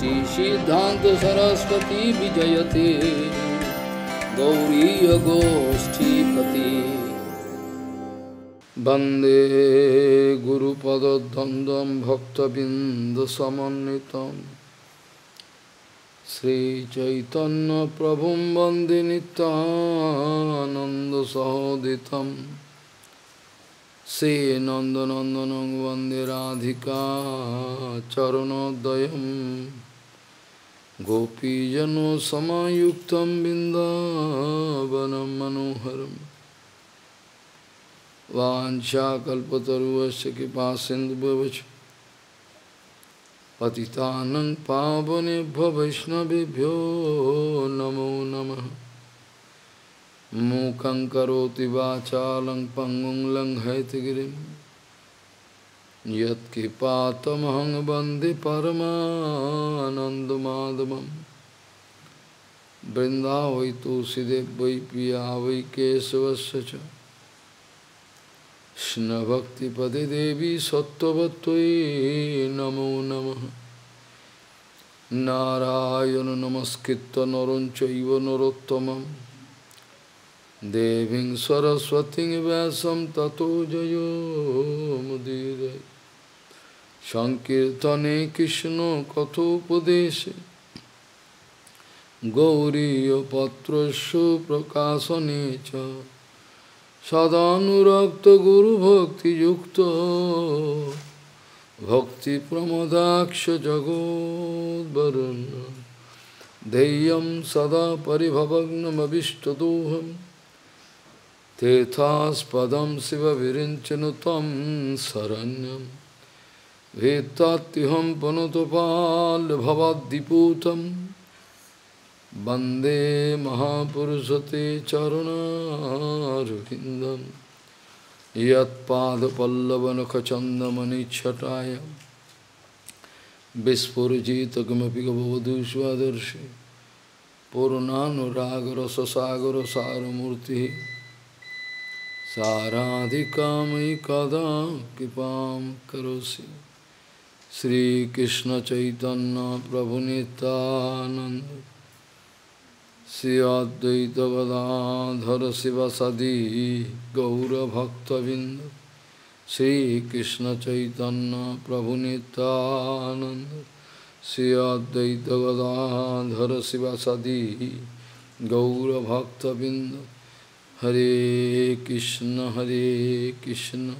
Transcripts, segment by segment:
श्री सिद्धान्तसरस्वतीविजयते गौरीयगोष्ठीपति वन्दे गुरुपदद्वन्द्वं भक्तबिन्दसमन्वितं श्रीचैतन्यप्रभुं वन्दे नित्यानन्दसहोदितं श्रीनन्दनन्दनं वन्दे राधिका चरणोदयम् गोपीजनो समायुक्तं बिन्दावनं मनोहरं वाञ्छाकल्पतरुवश्च कृपासिन्धुभवच पतितानं पावनेभ्य वैष्णवभ्यो नमो नमः मूकं करोति वाचालं पङ्गुं लङ्घयति गिरिम् यत्कृपातमहं वन्दे परमानन्दमाधवं वृन्दा वै तुलसीदेव वै पिया वै केशवस्य च कृष्णभक्तिपदे देवी सत्त्ववत्त्वयि नमो नमः नारायण नमस्कृत्य नरं चैव नरोत्तमम् Deving Saraswati Vyasam Tato Jayo Mudire Sankirtane Krishna Kathopadeshe Gauriya Patrasya Prakasane Cha Sadhanurakta Guru Bhakti Yukta Bhakti Pramadaksha Jagod Varana Deyam Sada Paribhavagnam Abhishtadoham Tethaspadam Siva Virinchanutam Saranyam Vetatiham Panutapal Bhavadiputam Bande Mahapurusate Charunaravindam Yat Pada Pallavanakachandamani Chatayam Vispurjita Kimapi Gavavadu Svadarshi Purunanuragra Sasagara Saramurti साराधिकामयि कदा कृपां करोसि श्रीकृष्णचैतन्यप्रभुनितानन्द Shri अद्वैतगदाधर शिवसदि गौरभक्तबिन्द श्रीकृष्णचैतन्यप्रभुनितानन्द Shri अद्वैतगदाधर शिवसदि गौरभक्तबिन्द Hare Krishna Hare Krishna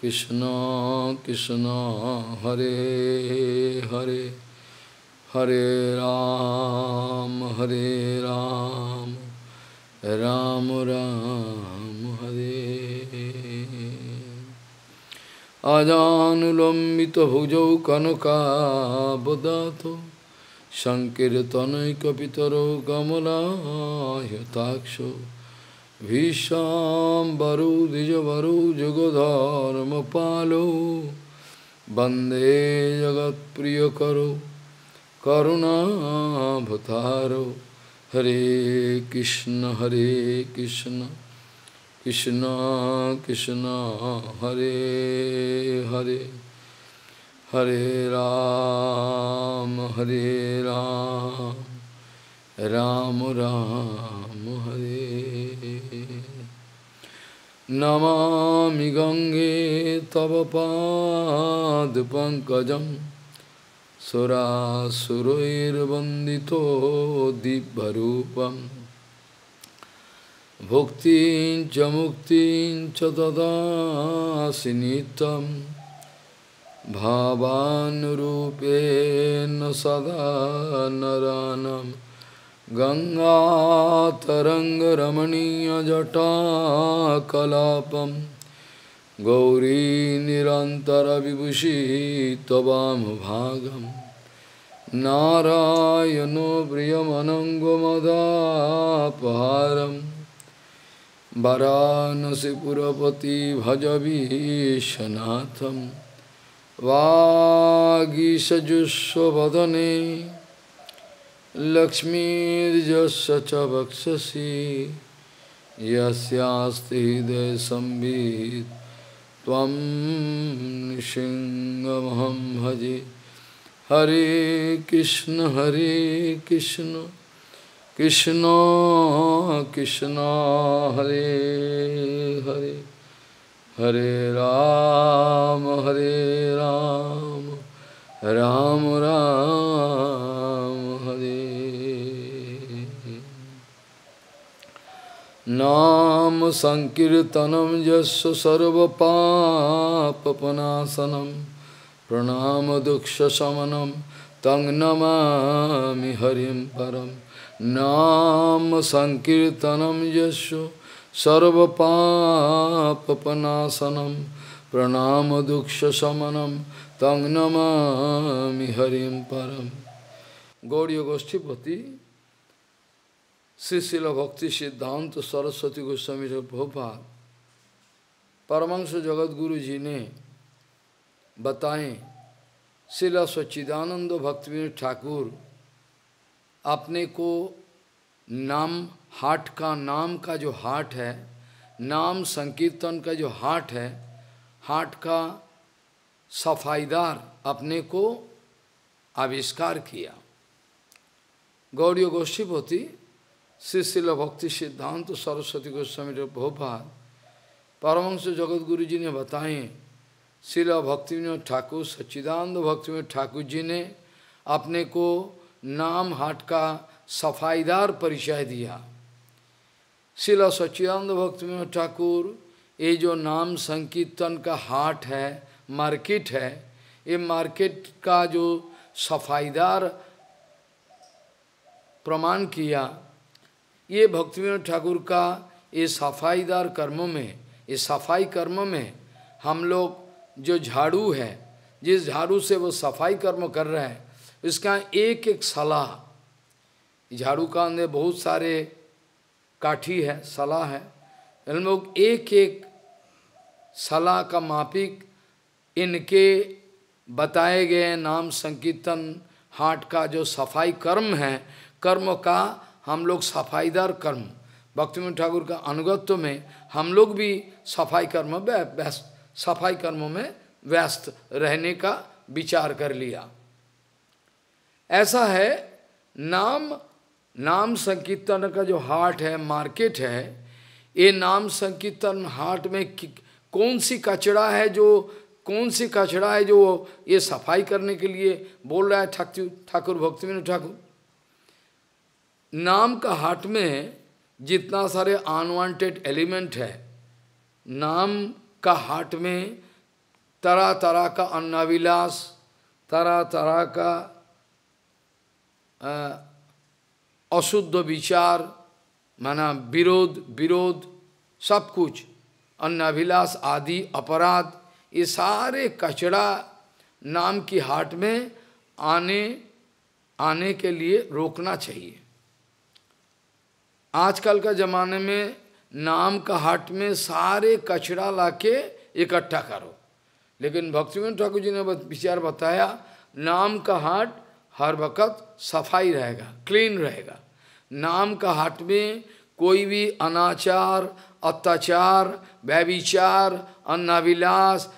Krishna Krishna Hare Hare Hare Ram Hare Ram Ram Ram Hare Ajanulambita bhujau kanaka bodhato Sankirtanai kapitaro gamala yataksho Visham Baru Dijavaru Jugodharma Palo Bande Jagat Priyakaro Karuna Bhataro Hare Krishna Hare Krishna Krishna Krishna Hare Hare Hare Ram Hare Ram Ram Ram हरे नमामि गंगे तव पाद सुरासुरैर्वन्दितो दिव्यरूपं भुक्तिं च मुक्तिं च तदासि नित्यं भावानुरूपेण सदा नरानम Ganga taranga ramaniya jata kalapam Gauri nirantara vibhushi tavam bhagam Narayano priyamanango madhaparam Varanasi purapati bhajavi shanatham Vagisajusho लक्ष्मीजसी च यस्यास्ति हृदय भजे हरे कृष्ण हरे कृष्ण कृष्ण कृष्ण हरे हरे हरे राम हरे Ram Ram, Ram Nam Sankirtanam Yasya Sarva Papapanasana Pranam Duksha Samanam Tang Namami Harim Param Nam Sankirtanam Yasya Sarva Papapanasana Pranam Duksha Samanam Tang Namami Harim Param Gaudiya Goshtipati Srisila Bhakti Siddhanta Saraswati Goswami Prabhupada परमंश जगत गुरु जी ने बताएं शिला सच्चिदानंद भक्ति ठाकुर अपने को नाम heart का नाम का जो हार्ट है नाम संकीर्तन का जो हार्ट है हार्ट का सफाईदार अपने को आविष्कार किया गौड़ी गोष्ठीपति Sisila Bhakti Siddhanta Saraswati Goswami Prabhupada Paramahansa Jagat Guru जी ने बताए शिला भक्ति विनोद ठाकुर सच्चिदानंद भक्ति विनोद ठाकुर जी ने अपने को नाम हाट का सफाईदार परिचय दिया शिला सच्चिदानंद भक्ति विनोद ठाकुर ये जो नाम संकीर्तन का हाट है मार्केट है ये मार्केट का जो सफाईदार प्रमाण किया ये भक्ति ठाकुर का ये सफाईदार कर्म में ये सफाई कर्म में हम लोग जो झाड़ू है जिस झाड़ू से वो सफाई कर्म कर रहे हैं इसका एक एक सलाह झाड़ू का अंदर बहुत सारे काठी है सलाह है हम लोग एक एक सलाह का मापिक इनके बताए गए नाम संकीर्तन हाट का जो सफाई कर्म है कर्म का हम लोग सफाईदार कर्म भक्तिमोहन ठाकुर का अनुगत्व में हम लोग भी सफाई कर्म व्यस्त सफाई कर्मों में व्यस्त रहने का विचार कर लिया ऐसा है नाम नाम संकीर्तन का जो हाट है मार्केट है ये नाम संकीर्तन हाट में कौन सी कचड़ा है जो कौन सी कचड़ा है जो ये सफाई करने के लिए बोल रहा है ठाकुर ठाकुर भक्ति ठाकुर नाम का हाट में जितना सारे अनवांटेड एलिमेंट है नाम का हाट में तरह तरह का अन्नाविलास तरह तरह का अशुद्ध विचार माना विरोध विरोध सब कुछ अन्नाभिलास आदि अपराध ये सारे कचरा नाम की हाट में आने आने के लिए रोकना चाहिए आजकल का ज़माने में नाम का हट में सारे कचरा लाके इकट्ठा करो लेकिन भक्तिविंद ठाकुर जी ने विचार बताया नाम का हाट हर वक्त सफाई रहेगा क्लीन रहेगा नाम का हाट में कोई भी अनाचार अत्याचार व्यविचार अन्नाविलास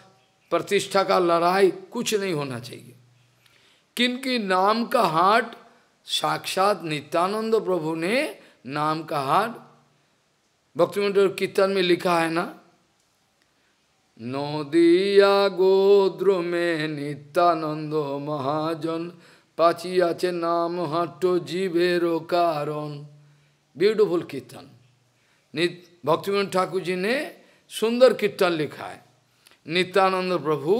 प्रतिष्ठा का लड़ाई कुछ नहीं होना चाहिए किनकी नाम का हाट साक्षात नित्यानंद प्रभु ने नाम का हार भक्तिमंडल कीर्तन में लिखा है ना নদিয়া গোদ্রমে নিত্যানন্দ মহাজন পাচিয়াছে নাম হাট্ট জীবের কারণ বিউটিফুল কীর্তন ভক্তিমন ঠাকুরজি ने सुंदर कीर्तन लिखा है नित्यानंद प्रभु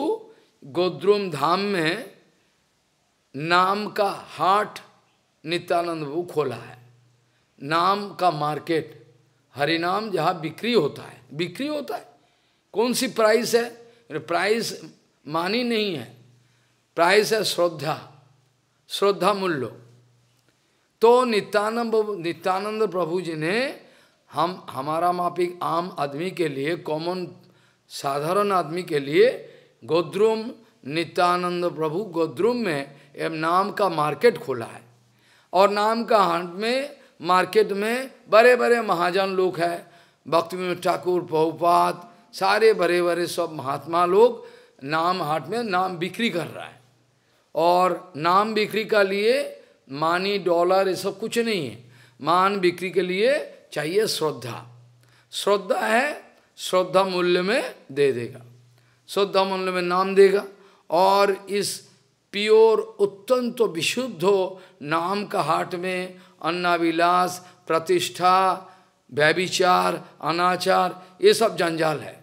गोद्रुम धाम में नाम का हाट नित्यानंद प्रभु खोला है नाम का मार्केट हरिनाम जहाँ बिक्री होता है बिक्री होता है कौन सी प्राइस है प्राइस मानी नहीं है प्राइस है श्रद्धा श्रद्धा मूल्य तो नित्यानंद नित्यानंद प्रभु जी ने हम हमारा मापिक आम आदमी के लिए कॉमन साधारण आदमी के लिए गोद्रुम नित्यानंद प्रभु गोद्रुम में नाम का मार्केट खोला है और नाम का हंट में मार्केट में बड़े बड़े महाजन लोग हैं भक्ति में ठाकुर बहुपात सारे बड़े बड़े सब महात्मा लोग नाम हाट में नाम बिक्री कर रहा है और नाम बिक्री का लिए मानी डॉलर ये सब कुछ नहीं है मान बिक्री के लिए चाहिए श्रद्धा श्रद्धा है श्रद्धा मूल्य में दे देगा श्रद्धा मूल्य में नाम देगा और इस प्योर अत्यंत विशुद्ध नाम का हाट में अन्नाविलास प्रतिष्ठा व्यभिचार अनाचार ये सब जंजाल है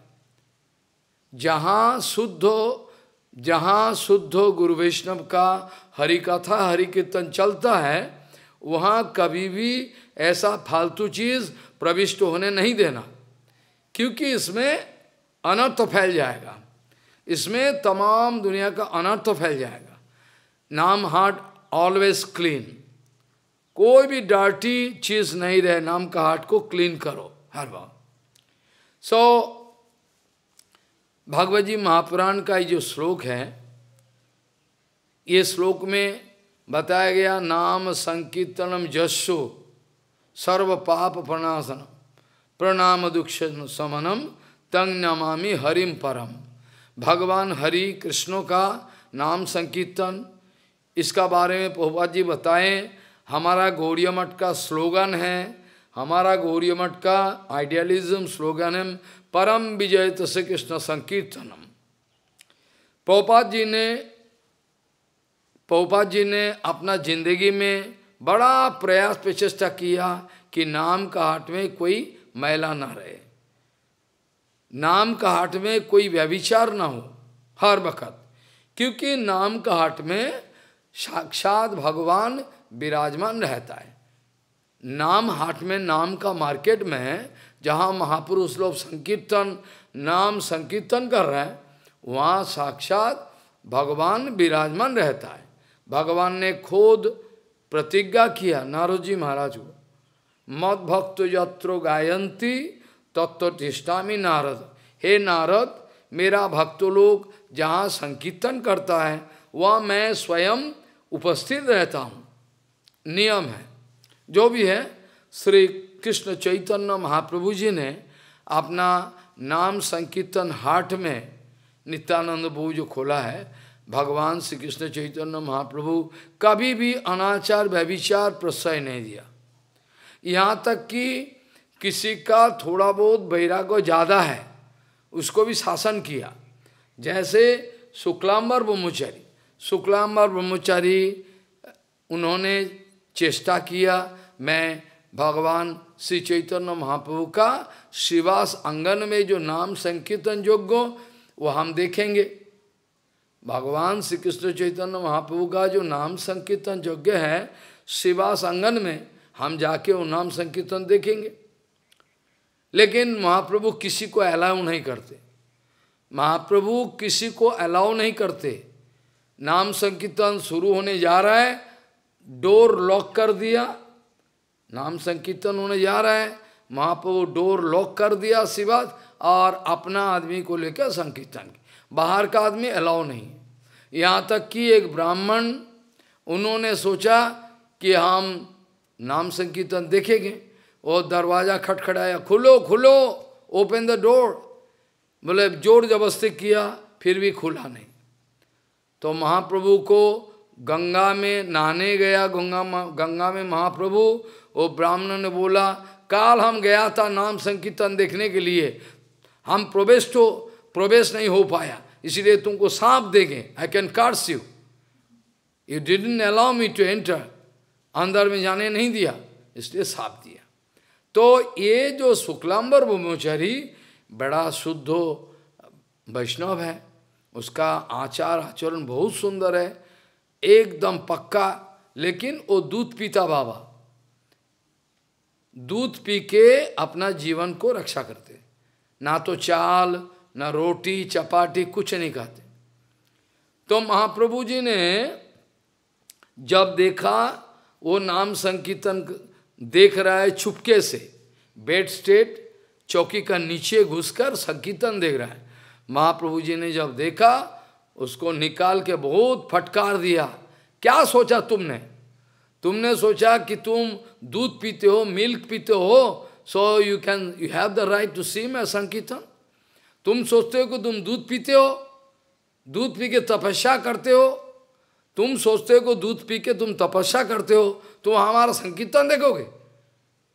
जहाँ शुद्ध जहाँ शुद्ध गुरु वैष्णव का हरि कथा हरि कीर्तन चलता है वहाँ कभी भी ऐसा फालतू चीज़ प्रविष्ट होने नहीं देना क्योंकि इसमें अनर्थ फैल जाएगा इसमें तमाम दुनिया का अनर्थ फैल जाएगा नाम हार्ट ऑलवेज क्लीन कोई भी डर्टी चीज नहीं रहे नाम का हार्ट को क्लीन करो हर बार सो so, भगवत जी महापुराण का जो श्लोक है ये श्लोक में बताया गया नाम संकीर्तनम जस्सु सर्व पाप प्रणासनम प्रणाम दुख समनम तंग नमामि हरिम परम भगवान हरि कृष्णों का नाम संकीर्तन इसका बारे में प्रभुपाद जी बताएं हमारा गौरी मठ का स्लोगन है हमारा गौरी मठ का आइडियलिज्म स्लोगन है परम विजय तसे कृष्ण संकीर्तनम पौपाद जी ने पौपाद जी ने अपना जिंदगी में बड़ा प्रयास प्रचेष्टा किया कि नाम का हाट में कोई मैला ना रहे नाम का हाट में कोई व्यभिचार ना हो हर वक्त क्योंकि नाम का हाट में साक्षात भगवान विराजमान रहता है नाम हाट में नाम का मार्केट में जहाँ महापुरुष लोग संकीर्तन नाम संकीर्तन कर रहे हैं वहाँ साक्षात भगवान विराजमान रहता है भगवान ने खुद प्रतिज्ञा किया नारद जी महाराज को मद भक्त यत्रो गायंती तत्व तिष्ठामी नारद हे नारद मेरा भक्त लोग जहाँ संकीर्तन करता है वह मैं स्वयं उपस्थित रहता हूँ नियम है जो भी है श्री कृष्ण चैतन्य महाप्रभु जी ने अपना नाम संकीर्तन हाट में नित्यानंद बहु जो खोला है भगवान श्री कृष्ण चैतन्य महाप्रभु कभी भी अनाचार व्यभिचार प्रश्रय नहीं दिया यहाँ तक कि किसी का थोड़ा बहुत बैराग्य ज़्यादा है उसको भी शासन किया जैसे शुक्लाम्बर ब्रह्मचारी शुक्लाम्बर ब्रह्मचारी उन्होंने चेष्टा किया मैं भगवान श्री चैतन्य महाप्रभु का शिवास अंगन में जो नाम संकीर्तन योग्य वो हम देखेंगे भगवान श्री कृष्ण चैतन्य महाप्रभु का जो नाम संकीर्तन योग्य है शिवास अंगन में हम जाके वो नाम संकीर्तन देखेंगे लेकिन महाप्रभु किसी को अलाउ नहीं करते महाप्रभु किसी को अलाउ नहीं करते नाम संकीर्तन शुरू होने जा रहा है डोर लॉक कर दिया नाम संकीर्तन होने जा रहा है महाप्रभु डोर लॉक कर दिया शिवाज और अपना आदमी को लेकर संकीर्तन बाहर का आदमी अलाउ नहीं यहाँ तक कि एक ब्राह्मण उन्होंने सोचा कि हम नाम संकीर्तन देखेंगे वो दरवाज़ा खटखटाया खुलो खुलो ओपन द डोर बोले जोर जबरदस्ती किया फिर भी खुला नहीं तो महाप्रभु को गंगा में नहाने गया गंगा गंगा में महाप्रभु वो ब्राह्मण ने बोला काल हम गया था नाम संकीर्तन देखने के लिए हम प्रवेश तो प्रवेश नहीं हो पाया इसीलिए तुमको सांप देंगे I can curse you you didn't allow me to enter अंदर में जाने नहीं दिया इसलिए सांप दिया तो ये जो शुक्लाम्बर ब्रह्मचारी बड़ा शुद्ध वैष्णव है उसका आचार आचरण बहुत सुंदर है एकदम पक्का लेकिन वो दूध पीता बाबा दूध पी के अपना जीवन को रक्षा करते ना तो चाल ना रोटी चपाटी कुछ नहीं खाते तो महाप्रभु जी ने जब देखा वो नाम संकीर्तन देख रहा है छुपके से बेड स्टेट चौकी का नीचे घुसकर संकीर्तन देख रहा है महाप्रभु जी ने जब देखा उसको निकाल के बहुत फटकार दिया क्या सोचा तुमने तुमने सोचा कि तुम दूध पीते हो मिल्क पीते हो so you can you have the right to see मै संकीर्तन तुम सोचते हो कि तुम दूध पीते हो दूध पी के तपस्या करते हो तुम सोचते हो कि दूध पी के तुम तपस्या करते हो तुम तो हमारा संकीर्तन देखोगे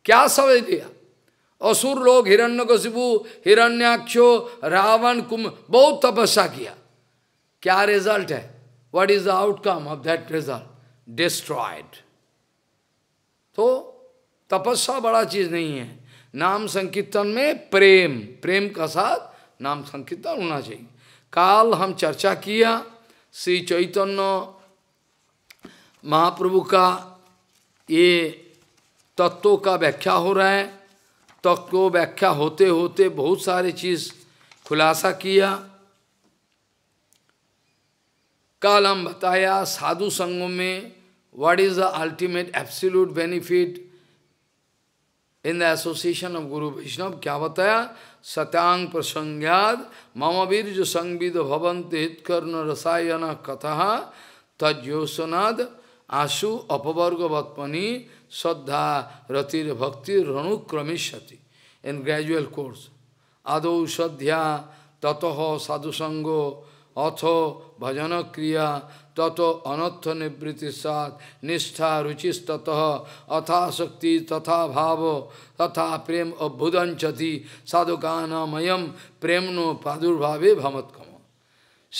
क्या समझ लिया असुर लोग हिरण्य हिरण्याक्ष रावण कुंभ बहुत तपस्या किया क्या रिजल्ट है what is the outcome of that result destroyed तो तपस्या बड़ा चीज नहीं है नाम संकीर्तन में प्रेम प्रेम का साथ नाम संकीर्तन होना चाहिए काल हम चर्चा किया श्री चैतन्य महाप्रभु का ये तत्वों का व्याख्या हो रहा है तत्व व्याख्या होते होते बहुत सारे चीज़ खुलासा किया Kalam Bhataya Sadhu Sangam what is the ultimate absolute benefit in the association of Guru Vaishnava? Kya Bhataya? Satyang Prasangyad Mama Virja Sangbida Bhavanti Hitkarna Rasayana Kataha Tajyosanad Asu Apavarga Bhatmani Saddha Ratir Bhakti Ranukramishati in gradual course. Adho Sadhya Tataha Sadhusango अथ भजन क्रिया ततो अनर्थ निवृत्ति सात निष्ठा अथा शक्ति तथा भाव तथा प्रेम अभुदंचति साधुकानामयम प्रेम नो प्रादुर्भावे भमत्कम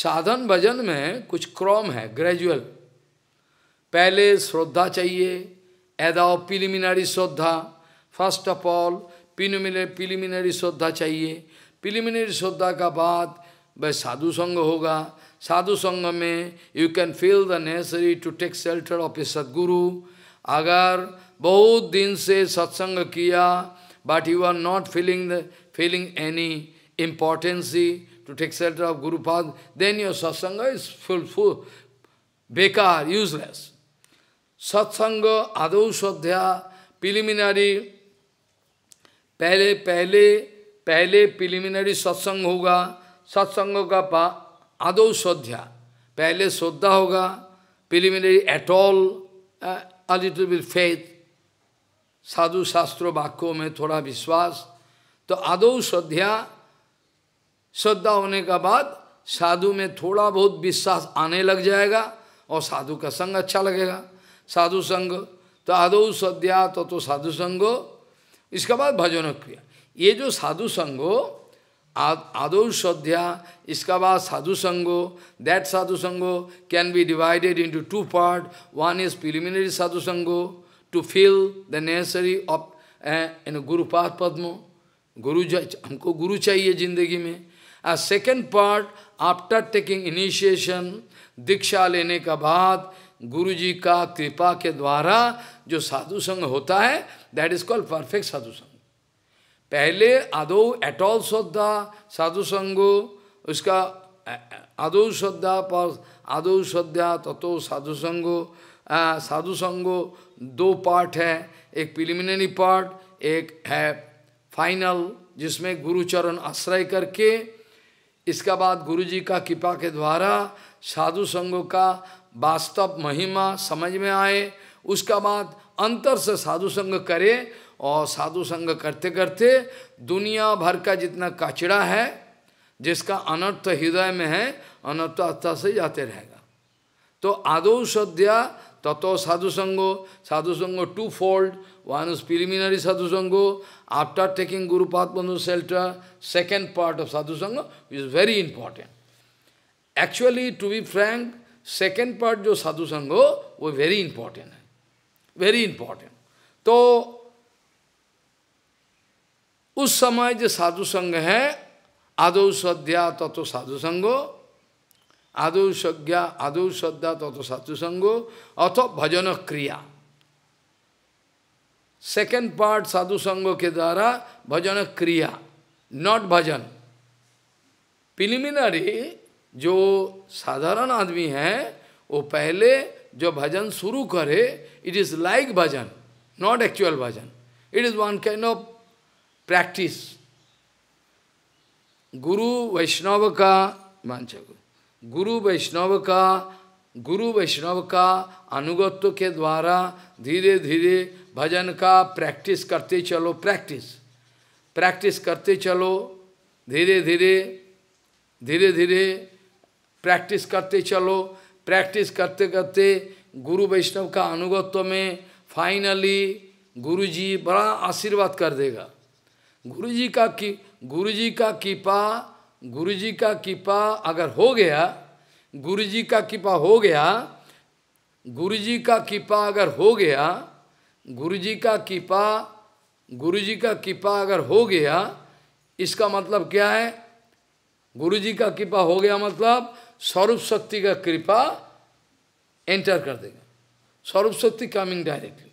साधन भजन में कुछ क्रम है ग्रेजुअल पहले श्रद्धा चाहिए एदाव प्रिलिमिनरी श्रद्धा फर्स्ट ऑफ ऑल प्रिलिमिनरी श्रद्धा चाहिए प्रिलिमिनरी श्रद्धा का बाद by sadhu sangha hoga. Sadhu sangha mein you can feel the necessary to take shelter of a sadguru. Agar bahut din se satsanga kiya, but you are not feeling the feeling any importance to take shelter of Guru Pad, then your satsanga is full, full, bekar, useless. Satsanga, adau sadhya, preliminary, पहले पहले पहले preliminary सत्संग होगा सत्संगों का पा आदो श्रद्धा पहले श्रद्धा होगा preliminary at all a little faith साधु शास्त्र वाक्यों में थोड़ा विश्वास तो आदो श्रद्धा श्रद्धा होने का बाद साधु में थोड़ा बहुत विश्वास आने लग जाएगा और साधु का संग अच्छा लगेगा साधु संग तो आदो श्रद्धा तो, तो साधु संगो इसके बाद भजन क्रिया ये जो साधु संगो आदो श्रद्धा इसका बाद साधु संगो दैट साधु संगो can be divided into two part one is preliminary साधु संगो to fill the necessary of in गुरुपाद पद्म गुरु हमको गुरु चाहिए जिंदगी में आ second part after taking initiation दीक्षा लेने का बाद गुरु जी का कृपा के द्वारा जो साधु संग होता है दैट इज कॉल्ड परफेक्ट साधु संग पहले आदो एटॉल श्रद्धा साधु संगो उसका आदो श्रद्धा पर आदो श्रद्धा तत्व साधु संगो साधु संगो दो पार्ट है एक प्रिलिमिनरी पार्ट एक है फाइनल जिसमें गुरुचरण आश्रय करके इसका बाद गुरु जी का कृपा के द्वारा साधु संघों का वास्तव महिमा समझ में आए उसका बाद अंतर से साधु संग करे और साधु संग करते करते दुनिया भर का जितना कचरा है जिसका अनर्थ हृदय में है अनर्थ आत्था से जाते रहेगा तो आदो श्रद्धा तत्व तो साधु संगो साधु संगो two fold one is preliminary साधु संगो आफ्टर टेकिंग गुरुपात बंधु सेल्टर सेकेंड पार्ट ऑफ साधु संगो is very important actually to be frank second part जो साधु हो वो वेरी इंपॉर्टेंट है वेरी इंपॉर्टेंट तो उस समय जो साधु संघ है आदो श्रद्धा तत्व साधु संघो आदो संज्ञा आदो श्रद्धा तत्व साधु संघो अथ भजन क्रिया सेकेंड पार्ट साधु संघों के द्वारा भजन क्रिया नॉट भजन प्रिलिमिनरी जो साधारण आदमी है वो पहले जो भजन शुरू करे it is like bhajan not actual bhajan it is one kind of practice practice. Guru Vaishnava ka, गुरु वैष्णव का गुरु वैष्णव का अनुगत्व के द्वारा धीरे धीरे भजन का प्रैक्टिस करते चलो प्रैक्टिस प्रैक्टिस करते चलो धीरे धीरे धीरे धीरे प्रैक्टिस करते चलो प्रैक्टिस करते करते गुरु वैष्णव का अनुगत्व में फाइनली गुरु जी बड़ा आशीर्वाद कर देगा गुरु जी का की गुरु जी का कृपा गुरु जी का कृपा अगर हो गया गुरु जी का कृपा हो गया गुरु जी का कृपा अगर हो गया गुरु जी का कृपा गुरु जी का कृपा अगर हो गया इसका मतलब क्या है गुरु जी का कृपा हो गया मतलब स्वरूप शक्ति का कृपा एंटर कर देगा स्वरूप शक्ति कमिंग डायरेक्टली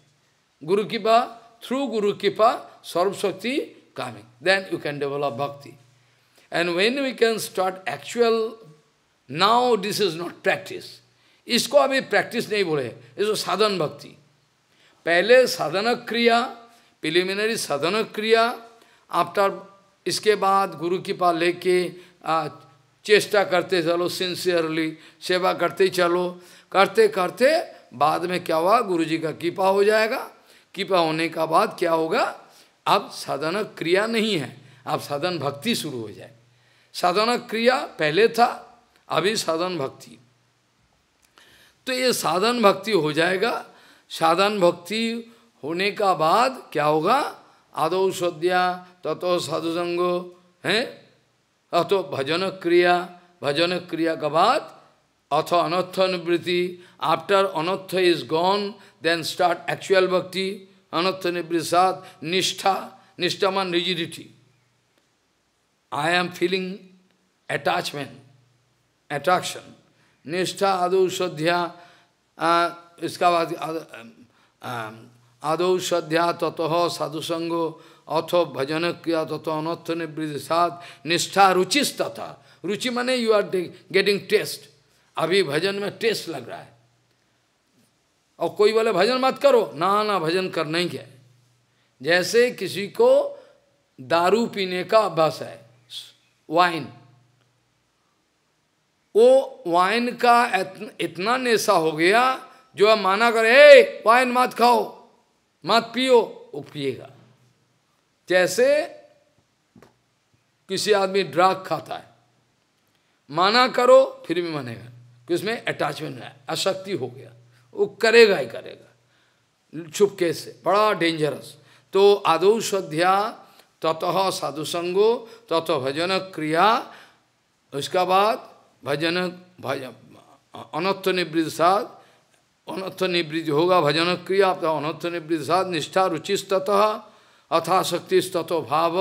गुरु कृपा थ्रू गुरु कृपा स्वरूप शक्ति coming. Then you can develop bhakti. And when we can start actual, now this is not practice. इसको अभी प्रैक्टिस नहीं बोले इसको साधन भक्ति पहले साधन क्रिया प्रिलिमिनरी साधन क्रिया आफ्टर इसके बाद गुरु की पाल लेके चेष्टा करते चलो सिंसियरली सेवा करते चलो करते करते बाद में क्या हुआ गुरु जी का कृपा हो जाएगा कृपा होने का बाद क्या होगा अब साधना क्रिया नहीं है अब साधन भक्ति शुरू हो जाए साधना क्रिया पहले था अभी साधन भक्ति तो ये साधन भक्ति हो जाएगा साधन भक्ति होने का बाद क्या होगा आदो सद्या ततो साधुसंग हैं अथो भजन क्रिया भजन क्रिया के बाद अथो अनर्थ अनुवृत्ति आफ्टर अनर्थ is gone then start actual bhakti Anatya Nibrisad, Nishtha, Nishtha man rigidity. I am feeling attachment, attraction. Nishtha adau sadhya, uh, iska baad, um, adau sadhya tataha sadhusango, atho bhajanak kriya tata anatya nibridisad, nishtha ruchis tata. Ruchi mane you are getting taste. Abhi bhajan mein taste lag raha hai. और कोई बोले भजन मत करो ना ना भजन करना ही क्या जैसे किसी को दारू पीने का अभ्यास है वाइन वो वाइन का इतना नेशा हो गया जो अब माना करे ए वाइन मत खाओ मत पियो वो पिएगा जैसे किसी आदमी ड्रग खाता है माना करो फिर भी मानेगा कि उसमें अटैचमेंट है अशक्ति हो गया वो करेगा ही करेगा चुपके से बड़ा डेंजरस तो आदो श्रद्धा ततः साधुसंगो तत भजन क्रिया उसका बाद भजन भजन अनथ निवृत्त साध अनथ निवृत्त होगा भजन क्रिया तो अनथ निवृद्ध साध निष्ठा रुचिस्तः तत्व भाव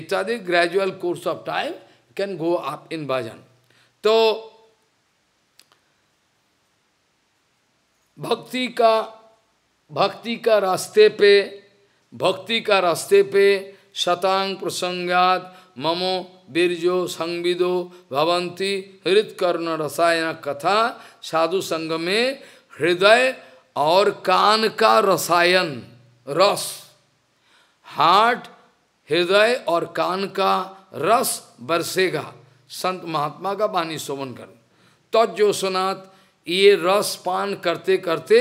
इत्यादि gradual course of time can go up in bhajan तो भक्ति का भक्ति का रास्ते पे भक्ति का रास्ते पे शतांग प्रसंगात ममो बीर्जो संविदो भवंती हृदकर्ण रसायन कथा साधु संग में हृदय और कान का रसायन रस हार्ट हृदय और कान का रस बरसेगा संत महात्मा का वाणी शोभन कर सुनात ये रस पान करते करते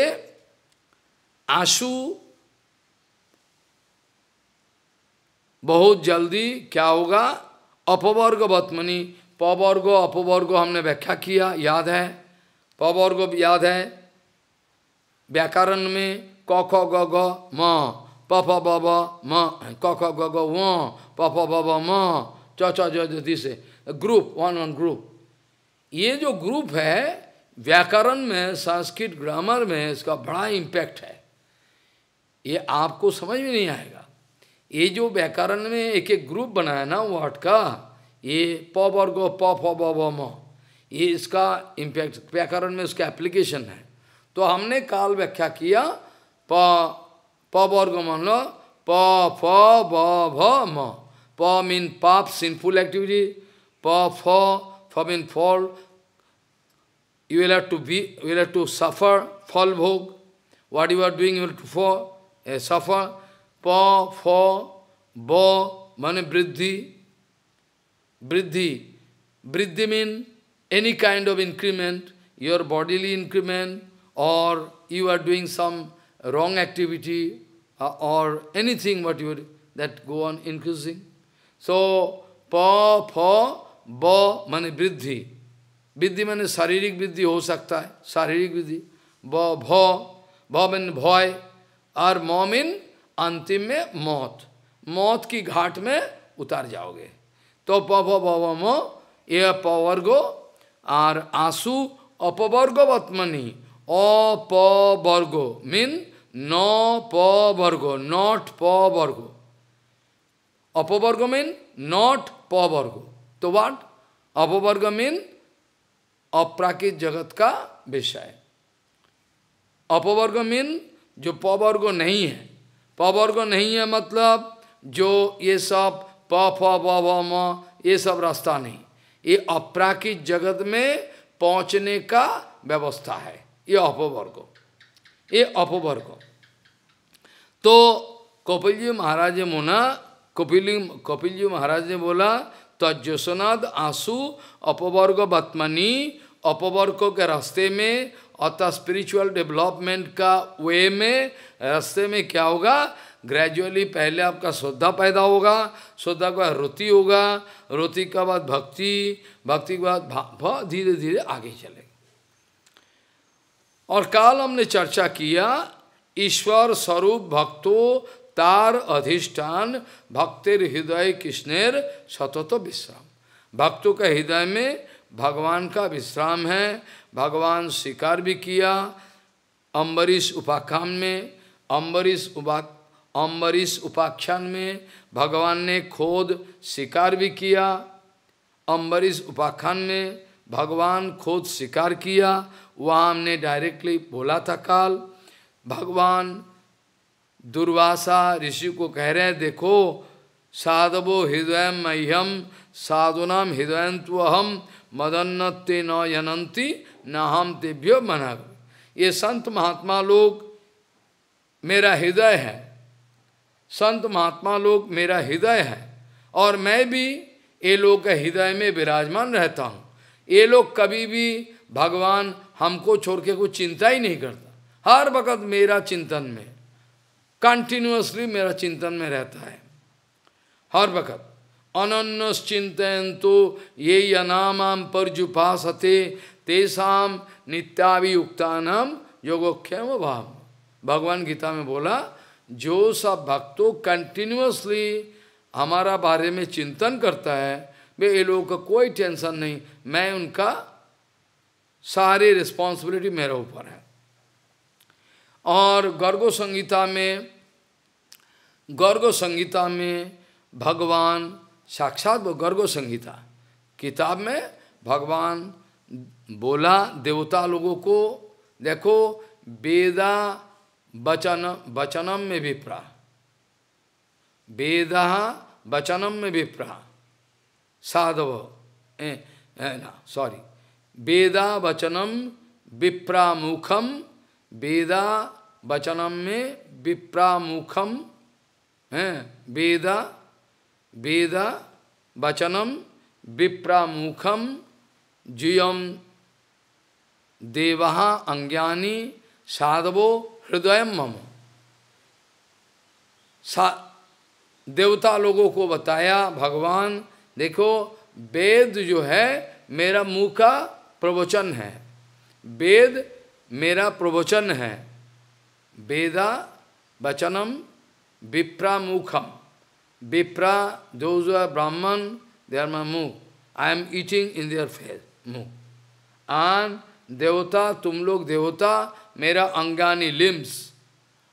आंसू बहुत जल्दी क्या होगा अपवर्ग बतमनी पवर्ग अपवर्ग हमने व्याख्या किया याद है पवर्ग याद है व्याकरण में क ख ग ग म प फ ब ब म क ख ग ग व प फ ब ब म च च ज से ग्रुप वन वन ग्रुप ये जो ग्रुप है व्याकरण में संस्कृत ग्रामर में इसका बड़ा इम्पैक्ट है ये आपको समझ में नहीं आएगा ये जो व्याकरण में एक एक ग्रुप बनाया ना वर्ड का ये प वर्ग प फ म ये इसका इम्पैक्ट व्याकरण में उसका एप्लीकेशन है तो हमने काल व्याख्या किया प प वर्ग मान लो प फ ब भ म प मीन पाप सिंफुल एक्टिविटी प फ फ mean fall you will have to be, you will have to suffer, fall bhog. What you are doing, you will to fall, uh, eh, suffer. Pa, fa, ba, mane vriddhi. Vriddhi. Vriddhi means any kind of increment, your bodily increment, or you are doing some wrong activity, uh, or anything what you that go on increasing. So, pa, pha, ba, mane vriddhi. विद्धि मैंने शारीरिक विद्धि हो सकता है शारीरिक विद्धि भ भय और मोमिन अंतिम में मौत मौत की घाट में उतार जाओगे तो प भव मो ये पवर्गो और आंसू अपवर्ग वत्मनी अपवर्गो मीन न पवर्गो नॉट पवर्गो अपवर्गो मीन नॉट पवर्गो तो वाट अपवर्ग मीन अप्राकृत जगत का विषय अपवर्ग मीन जो पवर्ग नहीं है पवर्ग नहीं है मतलब जो ये सब प फ म ये सब रास्ता नहीं ये अपराकृत जगत में पहुंचने का व्यवस्था है ये अपवर्ग ये अपवर्ग तो कपिल जी महाराज ने मुना कपिल कपिल जी महाराज ने बोला तज्जोसनाद आंसू अपवर्ग बत्मनी अपवर्गों के रास्ते में अर्थात स्पिरिचुअल डेवलपमेंट का वे में रास्ते में क्या होगा ग्रेजुअली पहले आपका श्रद्धा पैदा होगा श्रद्धा के बाद रोती होगा रोती के बाद भक्ति भक्ति के बाद धीरे धीरे आगे चलेगा और काल हमने चर्चा किया ईश्वर स्वरूप भक्तो तार अधिष्ठान भक्तिर हृदय कृष्णेर सतत विश्राम भक्तों के हृदय में भगवान का विश्राम है भगवान स्वीकार भी किया अम्बरीश उपाख्यान में अम्बरीश उपा अम्बरीश उपाख्यान में भगवान ने खोद स्वीकार भी किया अम्बरीश उपाख्यान में भगवान खोद स्वीकार किया वहाँ हमने डायरेक्टली बोला था काल भगवान दुर्वासा ऋषि को कह रहे हैं देखो साधवो हृदय मह्यम साधुनाम हृदयंत्वहम मदन्नते न यनंती न हम तेभ्यो मना ये संत महात्मा लोग मेरा हृदय है संत महात्मा लोग मेरा हृदय है और मैं भी ये लोग के हृदय में विराजमान रहता हूँ ये लोग कभी भी भगवान हमको छोड़ के कुछ चिंता ही नहीं करता हर वक्त मेरा चिंतन में कंटिन्यूसली मेरा चिंतन में रहता है हर वक्त अनन्यश्चिंतु ये यनामाम परजुपासते तेसाम नित्याभियुक्तानम योगोक्षम भाव भगवान गीता में बोला जो सब भक्तों कंटिन्यूसली हमारा बारे में चिंतन करता है वे ये लोगों का कोई टेंशन नहीं मैं उनका सारी रिस्पॉन्सिबिलिटी मेरे ऊपर है और गर्गो संगीता में गर्गो संगीता में भगवान साक्षात वो गर्गो संहिता किताब में भगवान बोला देवता लोगों को देखो वेदा वचन वचनम में विप्रा वेद वचनम में विप्रा साधव ना सॉरी वेदा वचनम विप्रामुखम वेदा वचनम में विप्रामुखम है वेदा Veda vachanam vipramukham देवा devaha साधवो हृदय मम ममो देवता लोगों को बताया भगवान देखो वेद जो है मेरा मुँह का प्रवचन है वेद मेरा प्रवचन है वेदा वचनम विप्रामुखम Vipra, those who are Brahman, they are my move. I am eating in their face, move. And Devota, तुम लोग देवता मेरा अंगानी limbs.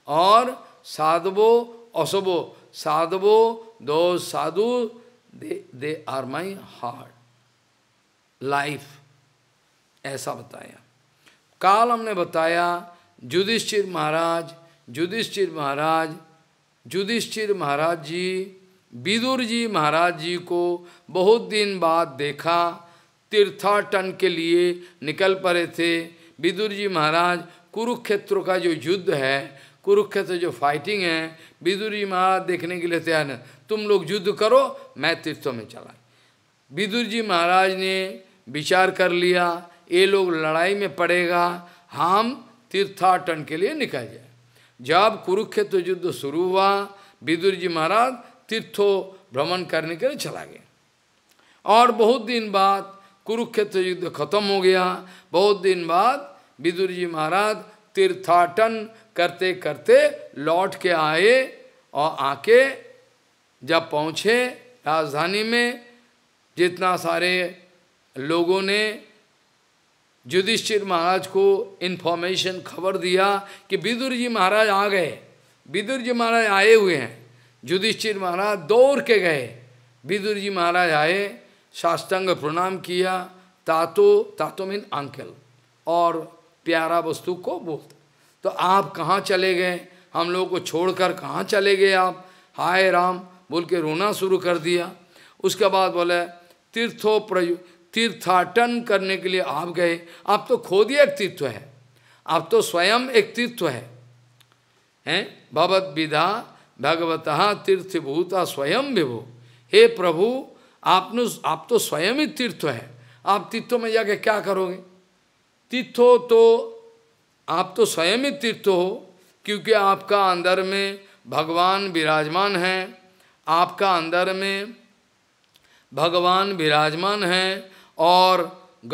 Or Sadhavo, Asabo, Sadhavo, those sadhu, they, they are my heart, life. ऐसा bataya, काल हमने बताया युधिष्ठिर महाराज युधिष्ठिर महाराज Yudhishthir Maharaj ji, Vidur जी महाराज जी को बहुत दिन बाद देखा तीर्थाटन के लिए निकल पड़े थे विदुर जी महाराज कुरुक्षेत्र का जो युद्ध है कुरुक्षेत्र जो फाइटिंग है विदुर जी महाराज देखने के लिए तैयार तुम लोग युद्ध करो मैं तीर्थों में चला विदुर जी महाराज ने विचार कर लिया ये लोग लड़ाई में पड़ेगा हम तीर्थाटन के लिए निकल जाए जब कुरुक्षेत्र युद्ध शुरू हुआ विदुर जी महाराज तीर्थो भ्रमण करने के लिए चला गया और बहुत दिन बाद कुरुक्षेत्र युद्ध खत्म हो गया बहुत दिन बाद विदुर जी महाराज तीर्थाटन करते करते लौट के आए और आके जब पहुँचे राजधानी में जितना सारे लोगों ने युधिष्ठिर महाराज को इन्फॉर्मेशन खबर दिया कि विदुर जी महाराज आ गए विदुर जी महाराज आए हुए हैं युधिष्ठिर महाराज दौड़ के गए विदुर जी महाराज आए साष्टांग प्रणाम किया तातो तातो मीन अंकल और प्यारा वस्तु को बोलते तो आप कहाँ चले गए हम लोगों को छोड़कर कहाँ चले गए आप हाय राम बोल के रोना शुरू कर दिया उसके बाद बोले तीर्थो प्रयु तीर्थाटन करने के लिए आप गए आप तो खोद ही एक तीर्थ है आप तो स्वयं एक तीर्थ है हैं भगवत विधा भगवत तीर्थभूता स्वयं विभो हे प्रभु आपने आप तो स्वयं ही तीर्थ है आप तीर्थों में जाके क्या करोगे तीर्थ हो तो आप तो स्वयं ही तीर्थ हो क्योंकि आपका अंदर में भगवान विराजमान है आपका अंदर में भगवान विराजमान है और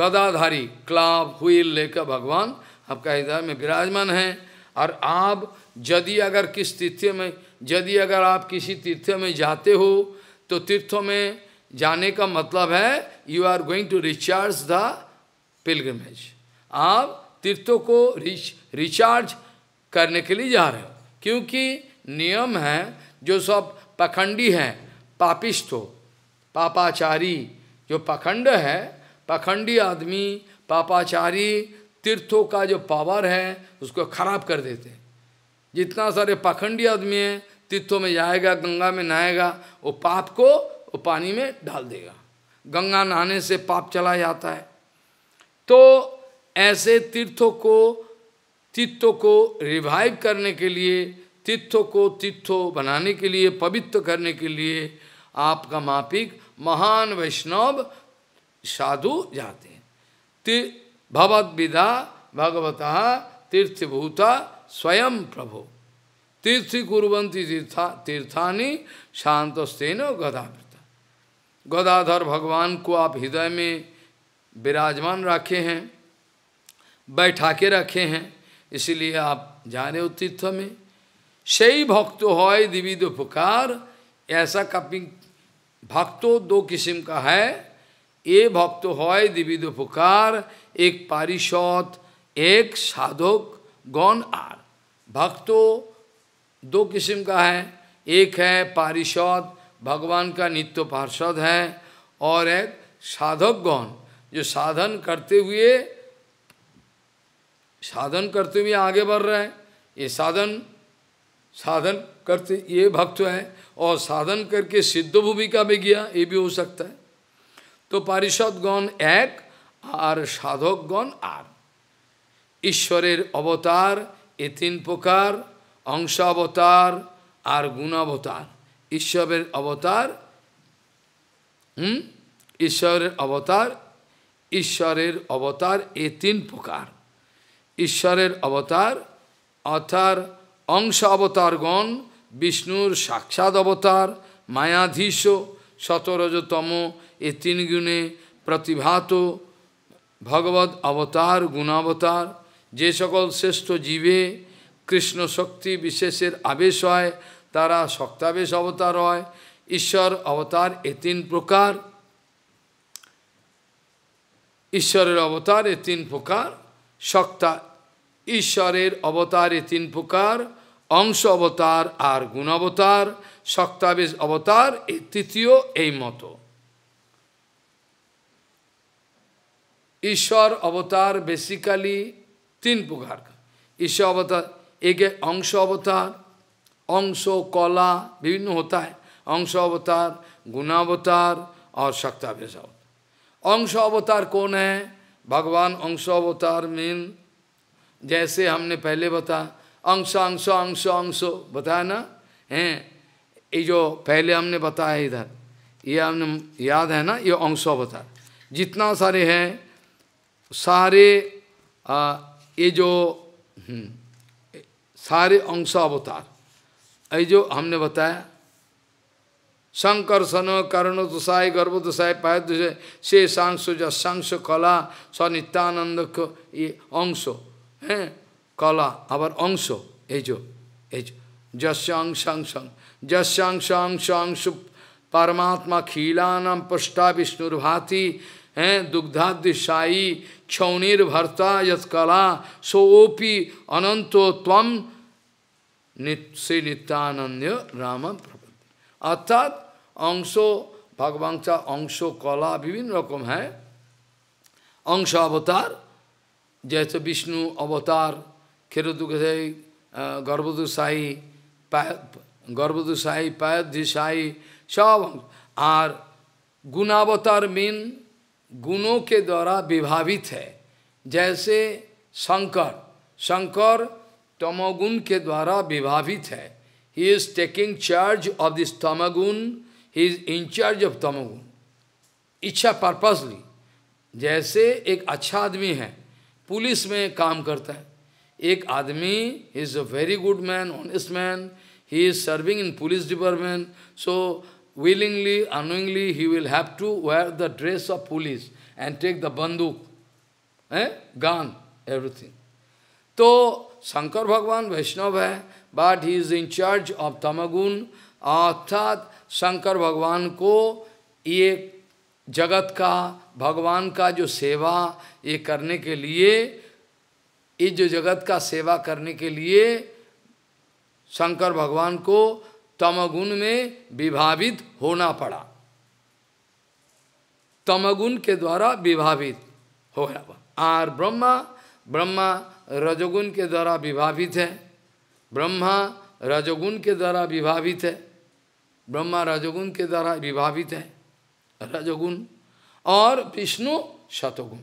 गदाधारी क्लाब हुईल लेकर भगवान आपका हृदय में विराजमान है और आप यदि अगर किस तिथि में यदि अगर आप किसी तीर्थ में जाते हो तो तीर्थों में जाने का मतलब है you are going to recharge the pilgrimage आप तीर्थों को रिच रिचार्ज करने के लिए जा रहे हो क्योंकि नियम है जो सब पखंडी हैं पापिष्ट हो पापाचारी जो पखंड है पखंडी आदमी पापाचारी तीर्थों का जो पावर है उसको खराब कर देते हैं जितना सारे पखंडी आदमी हैं तीर्थों में जाएगा गंगा में नहाएगा वो पाप को वो पानी में डाल देगा गंगा नहाने से पाप चला जाता है तो ऐसे तीर्थों को तीर्थों को रिवाइव करने के लिए तीर्थों को तीर्थों बनाने के लिए पवित्र करने के लिए आपका मापिक महान वैष्णव साधु जाते हैं भगवत विदा भगवता तीर्थभूता स्वयं प्रभु तीर्थी कुरवंती तीर्था तीर्थानी शांत स्तन गदावृता गदाधर भगवान को आप हृदय में विराजमान रखे हैं बैठा के रखे हैं इसलिए आप जाने हो तीर्थ में सही भक्त हो दिवी दो पुकार ऐसा कपि भक्तो दो किस्म का है ये भक्त हो दिवी दो पुकार एक पारिषद एक साधक गौन आर भक्तों दो किस्म का है एक है पारिषद भगवान का नित्य पार्षद है और एक साधक गौण जो साधन करते हुए साधन करते हुए आगे बढ़ रहे हैं ये साधन साधन करते ये भक्त है और साधन करके सिद्ध भूमिका में गया ये भी हो सकता है तो पारिषद गौन एक और साधक गौन आर ईश्वर अवतार ये तीन प्रकार অংশ অবতার আর গুণ অবতার ঈশ্বরের অবতার হুম ঈশ্বরের অবতার ঈশ্বরের অবতার এ তিন প্রকার ঈশ্বরের অবতার অর্থাৎ অংশ অবতারগণ বিষ্ণুর সাক্ষাৎ অবতার মায়াধীশ শতরজতম এ তিন গুণে প্রতিভাত ভগবত অবতার গুণাবতার যে সকল শ্রেষ্ঠ জীবে কৃষ্ণ শক্তি বিশেষের আবেশ হয় তারা শক্তাবেশ অবতার হয় ঈশ্বর অবতার এ তিন প্রকার ঈশ্বরের অবতার এ তিন প্রকার শক্তা ঈশ্বরের অবতার এ তিন প্রকার অংশ অবতার আর গুণ অবতার শক্তাবেশ অবতার এ তৃতীয় এই মতো ঈশ্বর অবতার বেসিক্যালি তিন প্রকার ঈশ্বর অবতার एक अंश अवतार अंश कला विभिन्न होता है अंश अवतार गुणावतार और शक्ताभ्यस अंश अवतार कौन है भगवान अंश अवतार मीन जैसे हमने पहले बताया अंश अंश अंश अंश बताया ना हैं ये जो पहले हमने बताया इधर ये हमने याद है ना ये अंश अवतार जितना सारे हैं सारे आ, ये जो हम्म, सारे अंश अवतार ये जो हमने बताया सन कर्ण दुसाय गर्भ दुसाय पाय दुसाय से सांश जसांश कला सनित्यानंद ये अंश है कला अवर अंश एजो एजो अंश अंश परमात्मा खीलानाम पृष्ठा विष्णुर्भाति हैं दुग्धादिशायी क्षौणीर्भर्ता यत्कला सोपी अनंतो त्वम Sri Nityananda Rama অর্থাৎ অংশ ভগবাংসা অংশ কলা বিভিন্ন রকম হ্যাঁ অংশ অবতার যেহেতু বিষ্ণু অবতার খেরদুসাই গর্ভদুসাই গর্ভদুসাই পায়দিসাই সব আর গুণাবতার মিন गुणों के द्वारा विभावित है जैसे शंकर शंकर तमोगुण के द्वारा विभावित है he is taking charge of this tamagun, he is in charge of tamagun. इच्छा purposely. जैसे एक अच्छा आदमी है पुलिस में काम करता है एक आदमी is a very good man honest man he is serving in police department so willingly unknowingly he will have to wear the dress of police and take the banduk eh gun everything so शंकर भगवान वैष्णव है but he is in charge of तमगुण अर्थात शंकर भगवान को ये जगत का भगवान का जो सेवा ये करने के लिए ये जो जगत का सेवा करने के लिए शंकर भगवान को तमगुण में विभावित होना पड़ा तमगुण के द्वारा विभावित हो गया आर ब्रह्मा ब्रह्मा रजोगुण के द्वारा विभावित है ब्रह्मा रजोगुण के द्वारा विभावित है ब्रह्मा रजोगुण के द्वारा विभावित है रजोगुण और विष्णु शतोगुण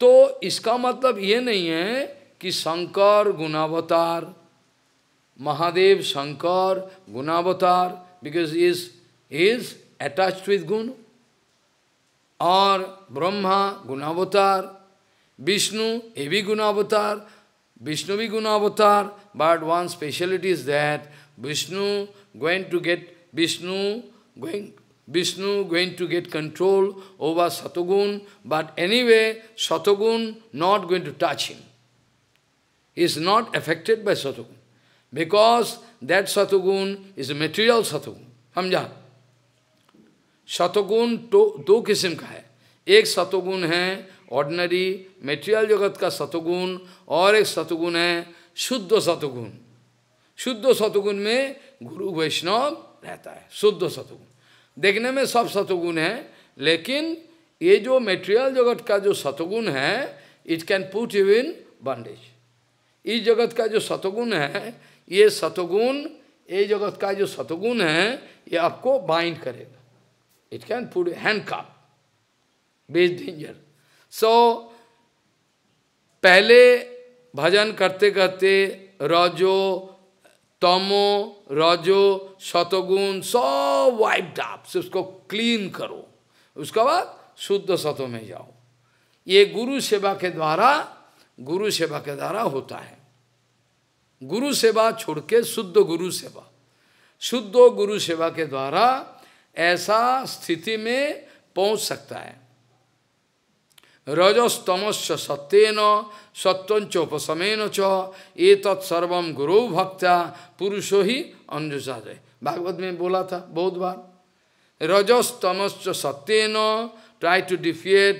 तो इसका मतलब ये नहीं है कि शंकर गुणावतार महादेव शंकर गुणावतार because is is attached with गुण और ब्रह्मा गुणावतार Vishnu, heavy avatar, Vishnu guna avatar, but one speciality is that Vishnu going to get Vishnu going Vishnu going to get control over Satogun, but anyway, Satogun not going to touch him. He is not affected by Satogun. Because that Satogun is a material Satogun. समझा Satogun to do kisim ka hai. Ek Satogun hai, ordinary material जगत का सतुगुण और एक सतुगुण है शुद्ध सतुगुण शुद्ध सतुगुण में गुरु वैष्णव रहता है शुद्ध सतुगुण देखने में सब सतुगुण है लेकिन ये जो मेटेरियल जगत का जो सतुगुण है it can put you in bondage इस जगत का जो सतुगुण है ये सतुगुण ये जगत का जो सतुगुण है ये आपको बाइंड करेगा it can put handcuff best danger So, पहले भजन करते करते रजो तमो रजो शतगुण सब वाइप आप से उसको क्लीन करो उसके बाद शुद्ध सतो में जाओ ये गुरु सेवा के द्वारा गुरु सेवा के द्वारा होता है गुरु सेवा छोड़ के शुद्ध गुरु सेवा शुद्ध गुरु सेवा के द्वारा ऐसा स्थिति में पहुंच सकता है rajas tamascha satyena satyancha upasameno cha etat sarvam guru purusho hi anjusaje bhagavad mein bola tha bahut baar rajas tamascha satyena try to defeat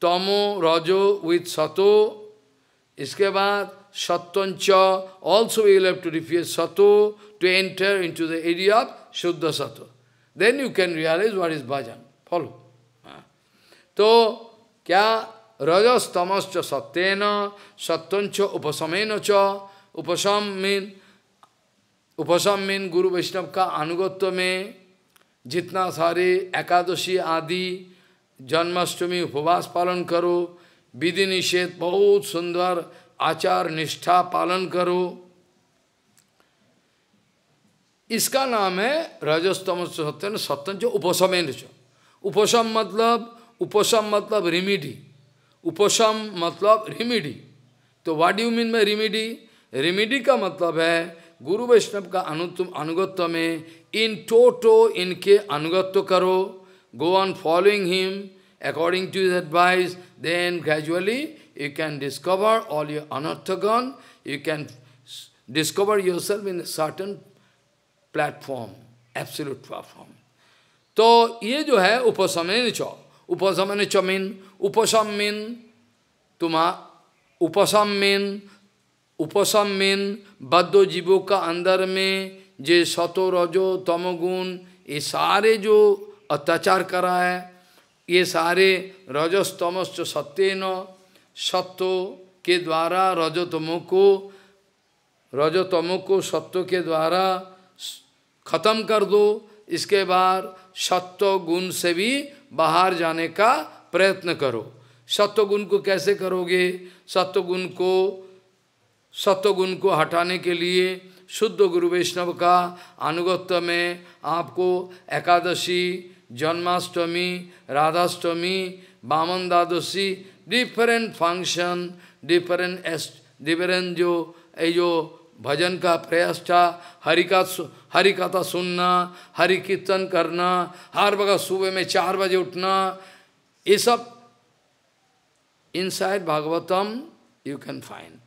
tamu raju with sato iske baad satyancha also you have to defeat sato to enter into the area of shuddha sato then you can realize what is bhajan follow so क्या रजस तमस च सत्यन सत्यंच उपशमेन च उपशम mean उपशम mean गुरु वैष्णव का अनुगत्व में जितना सारे एकादशी आदि जन्माष्टमी उपवास पालन करो विधि निषेध बहुत सुंदर आचार निष्ठा पालन करो इसका नाम है रजस्तम सत्यन सत्यन जो च उपशम मतलब उपशम मतलब रिमिडी उपशम मतलब रिमिडी तो what you mean by remedy remedy का मतलब है गुरु वैष्णव का अनुतम अनुगत्व में इन टोटो इनके अनुगत्व करो go on following him according to his advice then gradually you can discover all your अनर्थगन you can discover yourself in certain platform absolute platform तो ये जो है उपसमय चौक उपशमन चमिन उपशम मिन तुम्हा उपशम मिन उपशम मिन बद्ध जीवों का अंदर में जे सतो रजो तमगुण ये सारे जो अत्याचार करा है ये सारे रजस तमस जो सत्य न सत्व के द्वारा रजोतमो को रजोतमो को सत्व के द्वारा खत्म कर दो इसके बाद सत्व गुण से भी बाहर जाने का प्रयत्न करो सत्वगुण को कैसे करोगे सत्वगुण को सत्वगुण को हटाने के लिए शुद्ध गुरु वैष्णव का अनुगत्य में आपको एकादशी जन्माष्टमी राधाष्टमी बामन द्वादशी डिफरेंट फंक्शन डिफरेंट एस डिफरेंट जो ये जो भजन का प्रयास था हरि का हरि कथा सुनना हरि कीर्तन करना हर वगत सुबह में चार बजे उठना ये सब inside Bhagavatam you can fine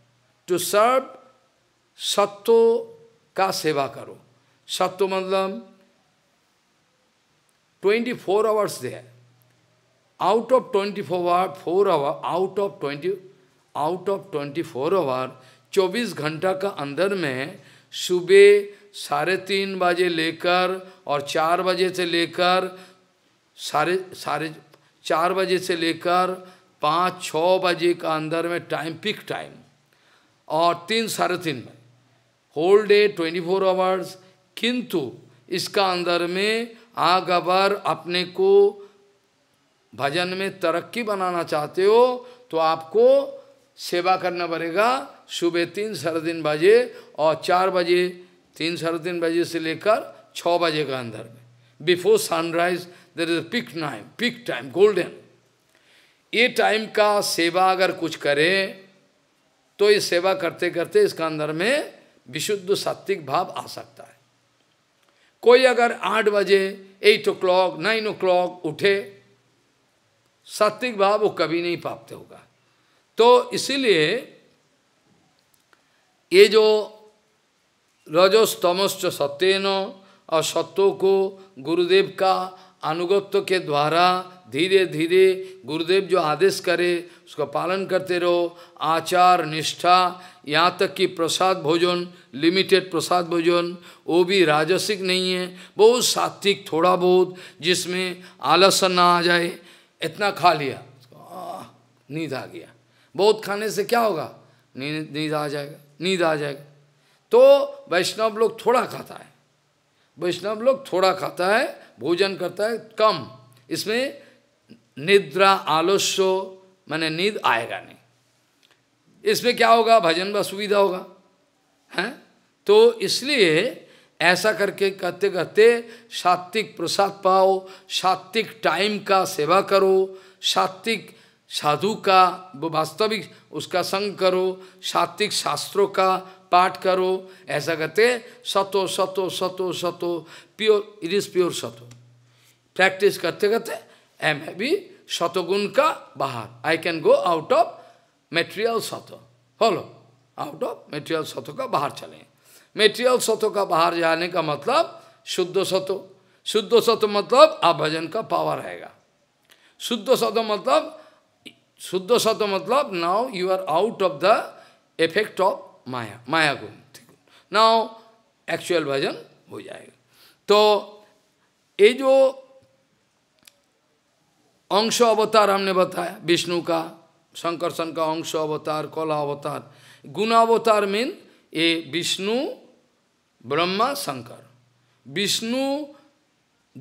to serve सत्व का सेवा करो सत्व मतलब 24 फोर आवर्स दे out of 24 four hour four hour out of 20 out of 24 four hour चौबीस घंटा का अंदर में सुबह साढ़े तीन बजे लेकर और चार बजे से लेकर साढ़े साढ़े चार बजे से लेकर पाँच छ बजे का अंदर में टाइम पिक टाइम और तीन साढ़े तीन में whole day twenty four hours किंतु इसका अंदर में आग अबर अपने को भजन में तरक्की बनाना चाहते हो तो आपको सेवा करना पड़ेगा सुबह तीन साढ़े तीन बजे और चार बजे तीन साढ़े तीन बजे से लेकर छः बजे का अंदर में before sunrise there is peak time peak time golden ये टाइम का सेवा अगर कुछ करे तो ये सेवा करते करते इसका अंदर में विशुद्ध सात्विक भाव आ सकता है कोई अगर आठ बजे eight o'clock nine o'clock उठे सात्विक भाव वो कभी नहीं प्राप्त होगा तो इसीलिए ये जो रजस तमस सत्यन और सत्यों को गुरुदेव का अनुगत्व के द्वारा धीरे धीरे गुरुदेव जो आदेश करे उसका पालन करते रहो आचार निष्ठा यहाँ तक कि प्रसाद भोजन लिमिटेड प्रसाद भोजन वो भी राजसिक नहीं है बहुत सात्विक थोड़ा बहुत जिसमें आलसन ना आ जाए इतना खा लिया नींद आ गया बहुत खाने से क्या होगा नींद नींद आ जाएगा नींद आ जाएगा तो वैष्णव लोग थोड़ा खाता है वैष्णव लोग थोड़ा खाता है भोजन करता है कम इसमें निद्रा आलस्य मैंने नींद आएगा नहीं इसमें क्या होगा भजन व सुविधा होगा हैं तो इसलिए ऐसा करके कहते कहते सात्विक प्रसाद पाओ सात्विक टाइम का सेवा करो सात्विक साधु का वो वास्तविक उसका संग करो सात्विक शास्त्रों का पाठ करो ऐसा करते सतो सतो सतो सतो प्योर इट इज प्योर सतो प्रैक्टिस करते करते आई है भी सतोगुण का बाहर I can go out of material सतो फॉलो आउट ऑफ मेटेरियल सतो का बाहर चले मेटेरियल सतो का बाहर जाने का मतलब शुद्ध सतो शुद्ध सतो मतलब आप भजन का पावर रहेगा शुद्ध सतो मतलब Suddha Sattva matlab, now you are out of the effect of Maya Maya Gun. Now, actual भजन हो जाएगा तो ये जो अंश अवतार हमने बताया विष्णु का शंकरसन का अंश अवतार कला अवतार गुणावतार मीन ये विष्णु ब्रह्मा शंकर विष्णु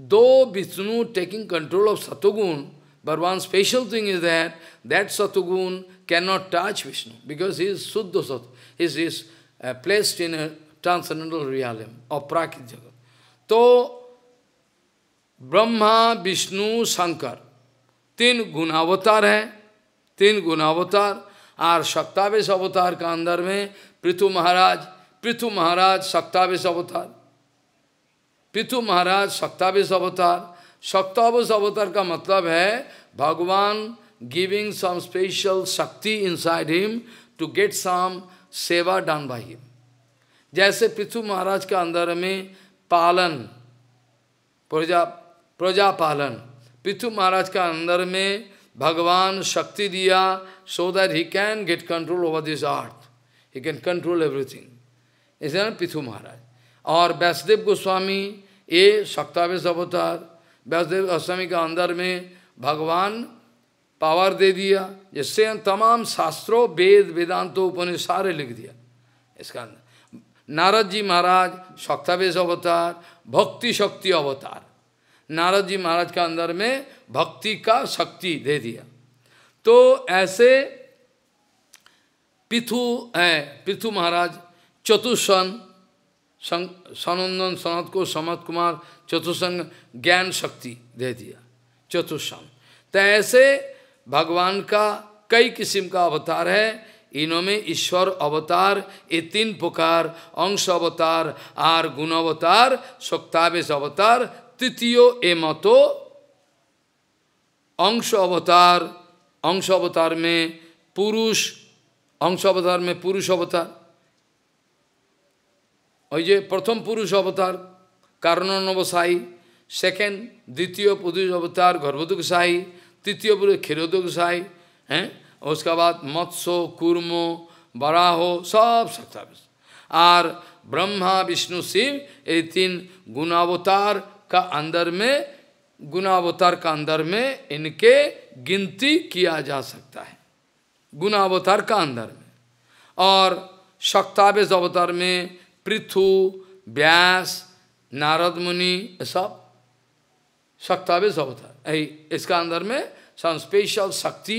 दो विष्णु टेकिंग कंट्रोल ऑफ सतुगुण But one special thing is that that Satugun cannot touch Vishnu because he is Suddha Sat. He is uh, placed in a transcendental realm of Prakrit Jagat. So, Brahma Vishnu Shankar तीन गुणावतार हैं तीन गुणावतार और शक्तावेश अवतार का अंदर में पृथु महाराज पृथु महाराज शक्तावेश अवतार पृथु महाराज शक्तावेश अवतार Shaktabas avatar का मतलब है भगवान giving some special shakti inside him to get some seva done by him जैसे पृथु महाराज के अंदर में पालन प्रजा प्रजा पालन पृथु महाराज के अंदर में भगवान शक्ति दिया so that he can get control over this earth he can control everything इसलिए पृथु महाराज और वैष्णदेव गोस्वामी ये शक्तावेश अवतार व्यासदेव अष्टमी के अंदर में भगवान पावर दे दिया जिससे तमाम शास्त्रों वेद वेदांतों उपनिषद सारे लिख दिया इसका अंदर नारद जी महाराज शक्तावेश अवतार भक्ति शक्ति अवतार नारद जी महाराज के अंदर में भक्ति का शक्ति दे दिया तो ऐसे पिथु है पिथु महाराज चतुष्ण सनंदन सनत को समत कुमार चतुसंग ज्ञान शक्ति दे दिया चतुसंग तो ऐसे भगवान का कई किस्म का अवतार है में ईश्वर अवतार ये तीन प्रकार अंश अवतार आर गुण अवतार शक्तावेश अवतार तृतीय ए मतो अंश अवतार अंश अवतार में पुरुष अंश अवतार में पुरुष अवतार ওই যে প্রথম পুরুষ অবতার কারণনব সাই সেকেন্ড দ্বিতীয় পুরুষ অবতার গর্ভদুক সাই তৃতীয় পুরুষ ক্ষীরদুক সাই হ্যাঁ उसके बाद मत्स्य कूर्म बराहो सब सकता और ब्रह्मा विष्णु शिव ये तीन गुणावतार का अंदर में गुणावतार का अंदर में इनके गिनती किया जा सकता है गुणावतार का अंदर में और शक्तावेश अवतार में पृथु व्यास नारद मुनि सब शक्तावे सब था इसका अंदर में some special shakti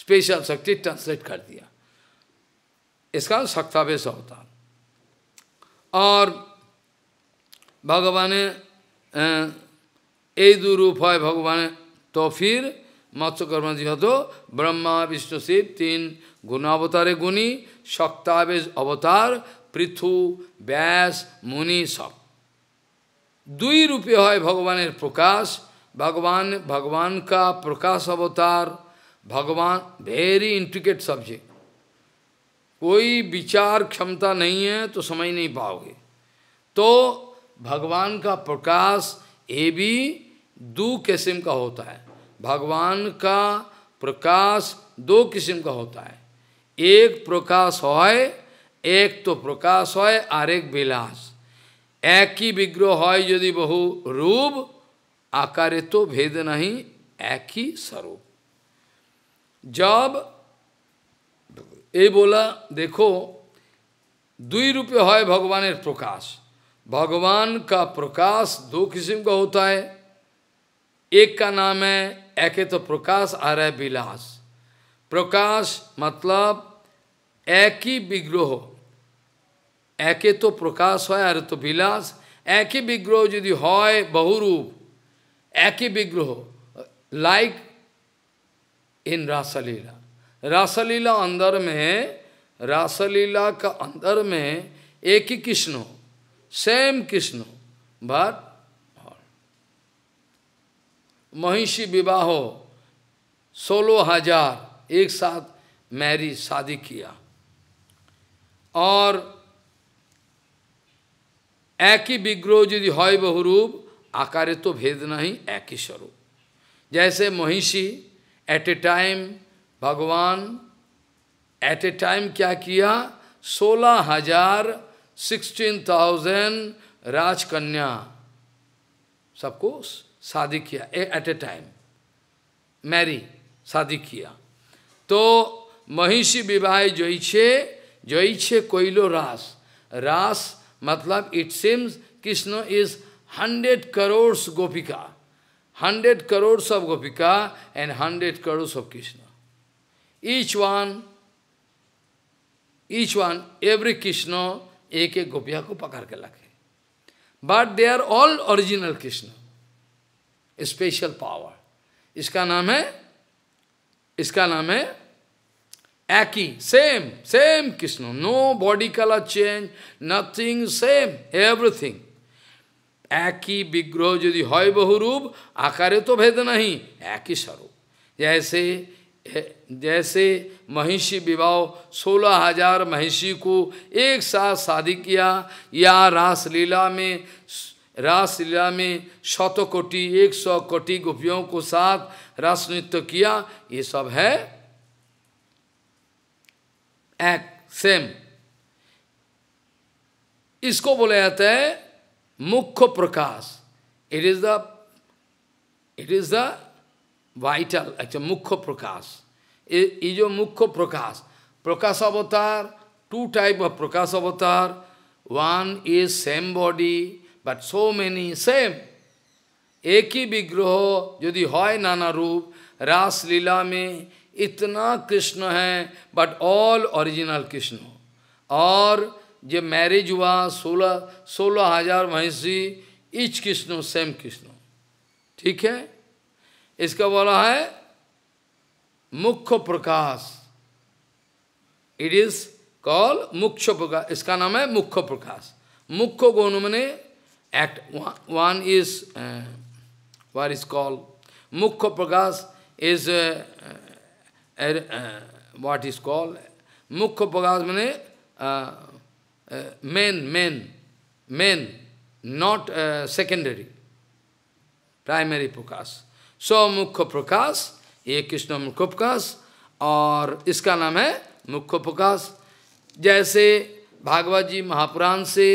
special shakti translate कर दिया इसका शक्तावे सब और भगवान ए दुरूप है भगवान तो फिर मत्स्यकर्मा जी हतो ब्रह्मा विष्णु शिव तीन गुणावतारे गुणी शक्तावेश अवतार पृथु ব্যাস मुनि सब दुई रूपे है भगवान प्रकाश भगवान भगवान का प्रकाश अवतार भगवान वेरी इंट्रिकेट सब्जेक्ट कोई विचार क्षमता नहीं है तो समझ नहीं पाओगे तो भगवान का प्रकाश ये भी दो किस्म का होता है भगवान का प्रकाश दो किस्म का होता है एक प्रकाश है एक तो प्रकाश है और एक विलास एक ही विग्रह है यदि बहु रूप आकारे तो भेद नहीं एक ही स्वरूप जब ये बोला देखो दुई रूपे है भगवान प्रकाश भगवान का प्रकाश दो किस्म का होता है एक का नाम है एक तो प्रकाश आ रहा है विलास प्रकाश मतलब एक ही विग्रह प्रकाश है প্রকাশ तो विलास एक ही विग्रह यदि है बहुरूप एक ही विग्रह लाइक इन रासलीला रासलीला अंदर में रासलीला का अंदर में एक ही कृष्ण सेम कृष्ण बट महिषी विवाह हो सोलह हजार एक साथ मैरिज शादी किया और ही विग्रह यदि है बहुरूप आकारे तो भेद नहीं एक ही स्वरूप जैसे महिषी एट ए टाइम भगवान एट ए टाइम क्या किया सोलह हजार सिक्सटीन थाउजेंड राजकन्या सबको शादी किया एट ए टाइम मैरी शादी किया तो महिषी विवाह छे जो छे कोइलो रास रास मतलब it seems Krishna is hundred crore gopika hundred crore of gopika and hundred crore of Krishna each one each one every Krishna एक एक गोपिया को पकड़ के रखे but they are all original Krishna special power इसका नाम है इसका नाम है एक ही same same Krishna no body colour change nothing same everything एक ही विग्रह यदि है बहुरूप आकारे तो भेद नहीं एक ही स्वरूप जैसे जैसे महिषी विवाह सोलह हजार महिषी को एक साथ शादी किया या रास लीला में रास लीला में शतकोटि एक सौ कोटि गोपियों को साथ रास नृत्य किया ये सब है एक सेम इसको बोला जाता है मुख्य प्रकाश it is the it is the vital अच्छा मुख्य प्रकाश ये जो मुख्य प्रकाश प्रकाश Avatar two type of prakash avatar one is same body but so many same एक ही विग्रह यदि नाना रूप रास लीला में इतना कृष्ण है बट ऑल ओरिजिनल कृष्ण और जो मैरिज हुआ सोलह सोलह हजार महसी इच कृष्ण सेम कृष्ण ठीक है इसका बोला है मुख्य प्रकाश इट इज कॉल मुख्य प्रकाश इसका नाम है मुख्य प्रकाश मुख्य गोन मैंने एक्ट वन इज वार is called mukhya prakash is what is called Mukha Pagas means uh, uh, main, main, main, not uh, secondary, primary Prakas. So Mukha Prakas, ये कृष्ण मुख्य प्रकाश और इसका नाम है मुख्य प्रकाश जैसे भागवत जी महापुराण से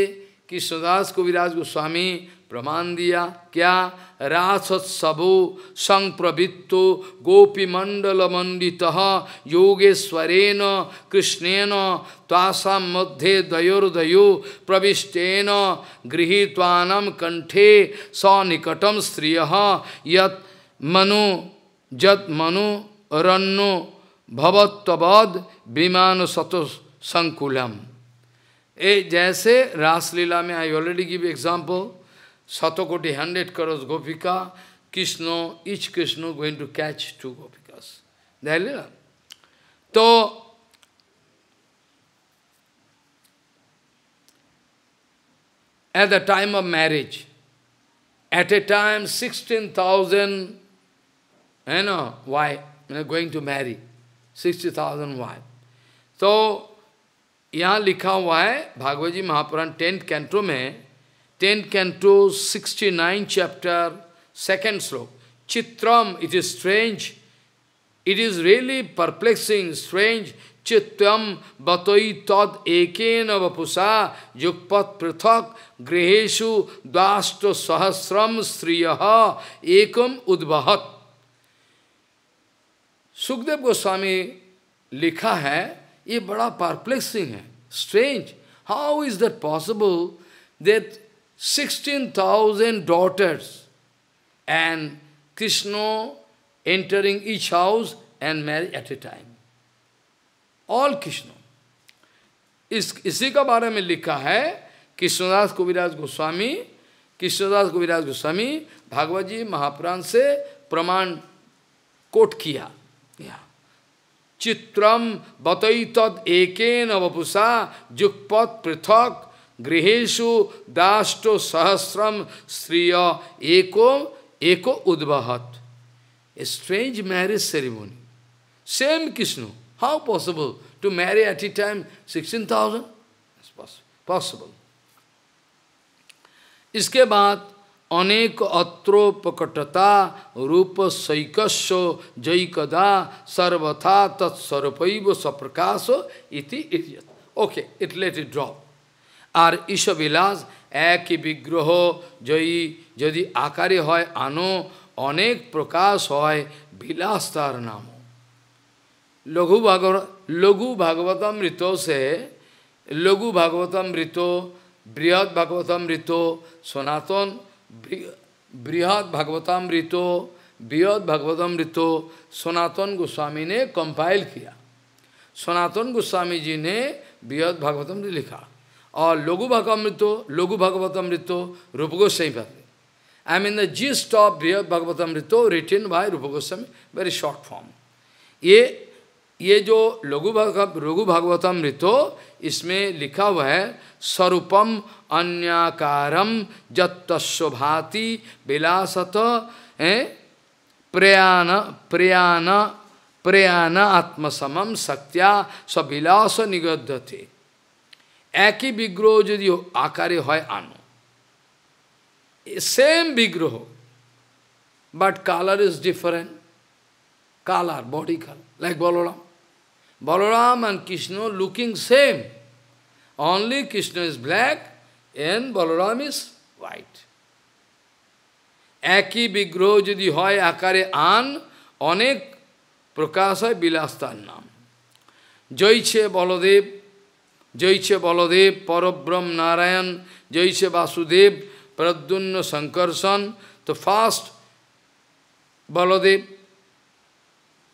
कृष्णदास को विराज गोस्वामी प्रमाण दिया क्या रासोत्सवो संप्रवृत्तो मंडित योगेश्वरेन कृष्णेन तासा मध्ये दयोर्दयो प्रविष्टेन गृहीतान कंठे निकटम स्त्रिय यत मनु जत मनु रन्नो भवत्वद विमान संकुलम ए जैसे रासलीला में I already give example Satakoti, hundred crores Gopika, Krishna, each Krishna going to catch two Gopikas. Dhalila. So, at the time of marriage, at a time 16,000, you know, wife, you know, going to marry, 60,000 wife. So, यहाँ लिखा हुआ है Bhagavat ji Mahapuran tenth canto में 10 canto, 69 chapter, second sloka. Chitram, it is strange. It is really perplexing, strange. Chitram batoi tad ekena vapusa yukpat prithak griheshu dashto sahasram sriyaha ekam udvahat. Sukhdev Goswami लिखा है ये बड़ा perplexing है strange how is that possible that 16,000 daughters and Krishna entering each house and marry at a time. All Krishna. इस इसी का बारे में लिखा है कृष्णदास कविराज गोस्वामी कृष्णदास कविराज गोस्वामी भागवत जी महापुराण से प्रमाण कोट किया यहाँ चित्रम बतई तद एकेन वपुषा जुगपत पृथक गृहेशु दाष्टो सहस्रम श्रेय एको एको उद्वाहत a strange marriage ceremony same Krishna. How possible to marry at a time sixteen thousand possible इसके बाद अनेक अत्रोपकटता रूप सैकस्व जैकदा सर्वथा तत्स्वरूप सप्रकाश इति okay it let it drop আর ঈশবিলাস একই বিগ্রহ যদি যদি আকারে হয় আনো অনেক প্রকাশ হয় বিলাস তার নাম লঘু ভাগ লঘু ভাগবতামৃত সে লঘু ভাগবতামৃত বৃহৎ ভাগবতামৃত সনাতন বৃহৎ ভাগবতামৃত বৃহৎ ভাগবতামৃত সনাতন গোস্বামী নে কম্পাইল কিয়া সনাতন গোস্বামীজি নে বৃহৎ बृहद লিখা और लघु भगवत लघु भगवत अमृतो रूप गोस्वामी भक्ति I mean the gist of Bhagavatamrita written by Rupa Goswami very short form ये ये जो लघु भग लघु भगवत अमृतो इसमें लिखा हुआ है स्वरूपम अन्याकारम जत्स्वभाति बिलासत प्रयान प्रयान प्रयान आत्मसम शक्तिया स्विलास निगद थे একই বিগ্রহ যদি আকারে হয় আনো same vigraha but colour is different colour body color, like Balaram. Balaram and Krishna looking same. Only Krishna is black and Balaram is white. Eki bigroh jadi hoy akare an, onek prakasay bilastan nam. Joiche Baladev जैसे बलदेव परब्रह्म नारायण जैसे वासुदेव प्रद्युन्न संकर्षण तो first Baladev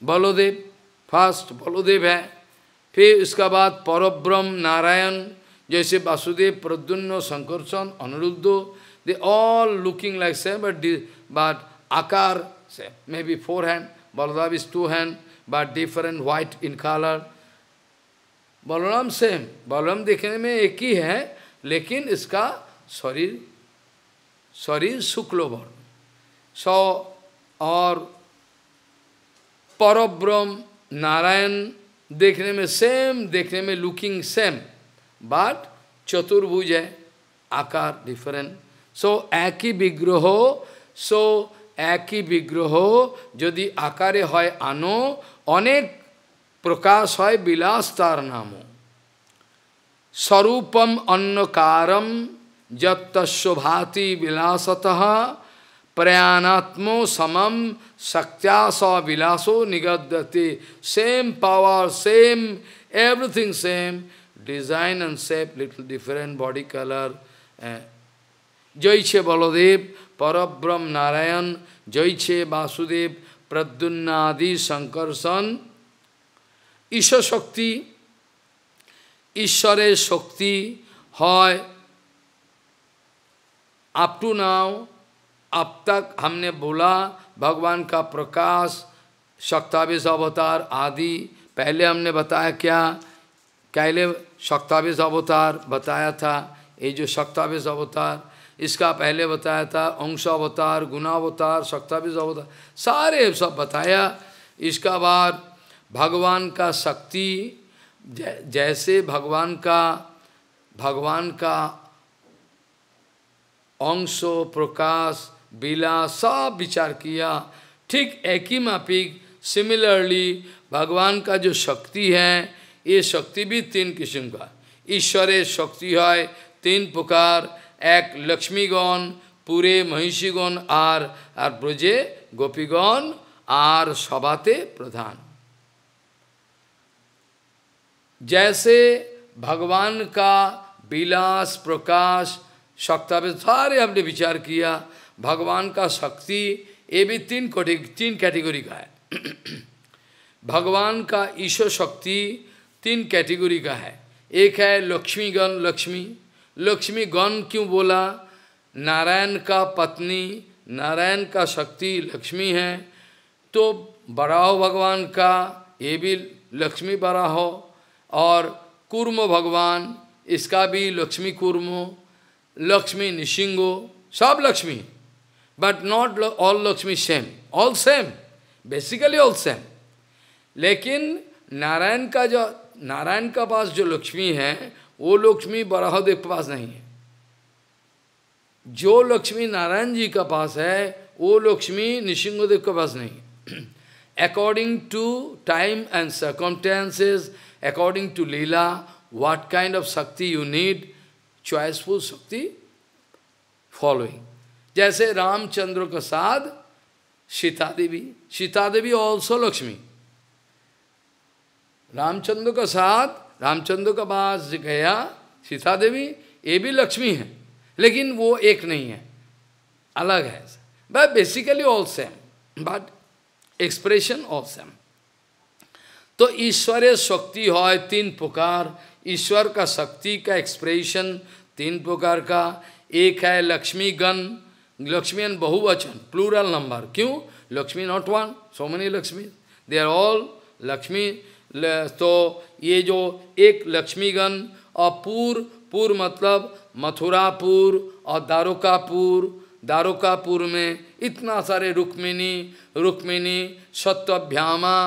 Baladev first Baladev है फिर इसका बाद परब्रह्म नारायण जैसे Vasudev Pradyumna Sankarshan Aniruddha all looking like से बट बट आकार akar, may be four hand Baladev is two hand but different white in colour Balaram same Balaram देखने में एक ही है लेकिन इसका शरीर शरीर शुक्ल वर्ण सौ और परब्रह्म नारायण देखने में सेम देखने में लुकिंग सेम बट चतुर्भुज है आकार डिफरेंट सो एक ही विग्रह सो एक ही विग्रह यदि आकारे आनो अनेक प्रकाश है विलास तार नाम स्वरूपम अन्नकार जत्शोभाति विलासत प्रयाणात्मो समम शक्त्या विलासो निगदते same power same everything same design and shape little different body colour जय छे बलदेव परब्रह्म नारायण जय छे वासुदेव प्रद्युन्नादि शंकर सन ईश्वर शक्ति ঈশ্বরের शक्ति হয় अप टू नाउ अब तक हमने बोला भगवान का प्रकाश शक्तावेश अवतार आदि पहले हमने बताया क्या कहले शक्तावेश अवतार बताया था ये जो शक्तावेश अवतार इसका पहले बताया था अंश अवतार गुणावतार शक्तावेश अवतार सारे सब बताया इसका बार भगवान का शक्ति जैसे भगवान का भगवान का अंश प्रकाश बिला सब विचार किया ठीक एक ही मापिक सिमिलरली भगवान का जो शक्ति है ये शक्ति भी तीन किस्म का ईश्वरे शक्ति है तीन प्रकार एक लक्ष्मीगण पूरे महिषीगण आर आर ब्रजे गोपीगण आर सभाते प्रधान जैसे भगवान का विलास प्रकाश शक्तावेश सारे हमने विचार किया भगवान का शक्ति ये भी तीन कोटि तीन कैटेगरी का है भगवान का ईश्वर शक्ति तीन कैटेगरी का है एक है लक्ष्मी गण लक्ष्मी लक्ष्मी गण क्यों बोला नारायण का पत्नी नारायण का शक्ति लक्ष्मी है तो बड़ा हो भगवान का ये भी लक्ष्मी बड़ा हो और कूर्म भगवान इसका भी लक्ष्मी कूर्मो लक्ष्मी निशिंगो सब Lakshmi but not all Lakshmi same all same basically all same लेकिन नारायण का जो नारायण का पास जो लक्ष्मी है वो लक्ष्मी बराहदेव के पास नहीं है जो लक्ष्मी नारायण जी का पास है वो लक्ष्मी निशिंगदेव के पास नहीं है according to time and circumstances according to Leela, what kind of Shakti you need, choiceful Shakti, following. Jaise Ram Chandra Kasad, Shita Devi. Shita Devi also Lakshmi. Ram Chandra Kasad, Ram Chandra पास Jigaya, Shita Devi, Ebi Lakshmi Lakshmi है लेकिन वो एक नहीं है अलग But basically all same. But expression all same. तो ईश्वरीय शक्ति हो तीन प्रकार ईश्वर का शक्ति का एक्सप्रेशन तीन प्रकार का एक है लक्ष्मी गण लक्ष्मी एन बहुवचन प्लूरल नंबर क्यों Lakshmi not one so many Lakshmi they are all Lakshmi तो ये जो एक लक्ष्मीगण और पूर पूर मतलब मथुरापुर और दारोकापुर दारोकापुर में इतना सारे Rukmini Rukmini सत्वभ्यामा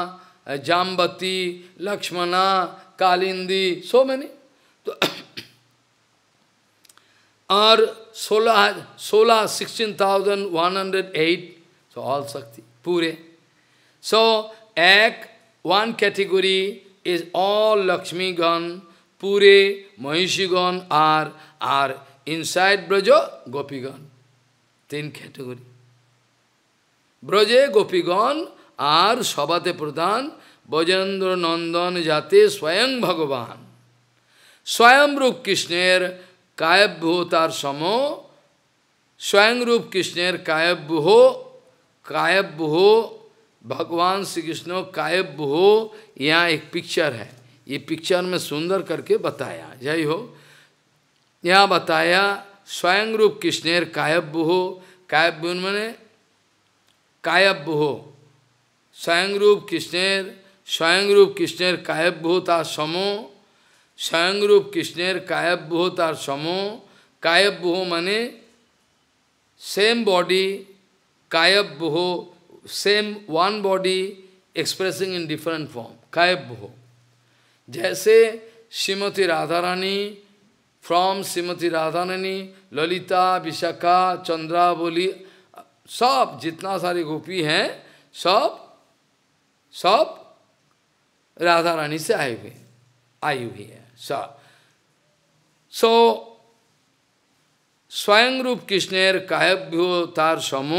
Jambati, Lakshmana, Kalindi, so many. or 16, 16,108, so all Sakti, Pure. So, ek, one category is all Lakshmi Gan, Pure, Mahishi Gan are, are inside Braja, Gan. Thin category. Gopi Gan. আর সবাতে প্রধান বজেন্দ্র নন্দন যাতে স্বয়ং ভগবান স্বয়ংরূপ কৃষ্ণের हो तार সম স্বয়ংরূপ কৃষ্ণের कृष्णेर कायब्य हो भगवान श्री कृष्ण कायब्य हो यहाँ एक पिक्चर है ये पिक्चर में सुंदर करके बताया जय हो यहाँ बताया स्वयं रूप कृष्णेर कायब्य हो कायब्य मैंने कायब हो स्वयं रूप कृष्णेर स्वयं रूप कृष्णेर कायभूता समो स्वयं रूप कृष्णेर कायभूता समो कायभू माने सेम बॉडी कायभू same one body expressing in different form कायभू जैसे श्रीमती राधा रानी फ्रॉम श्रीमती राधा रानी ललिता विशाखा चंद्रावली सब जितना सारी गोपी हैं सब সব রাধা রানী সে आए हुए आई সো স্বয়ংরূপ কৃষ্ণের কায়ব্য তার সম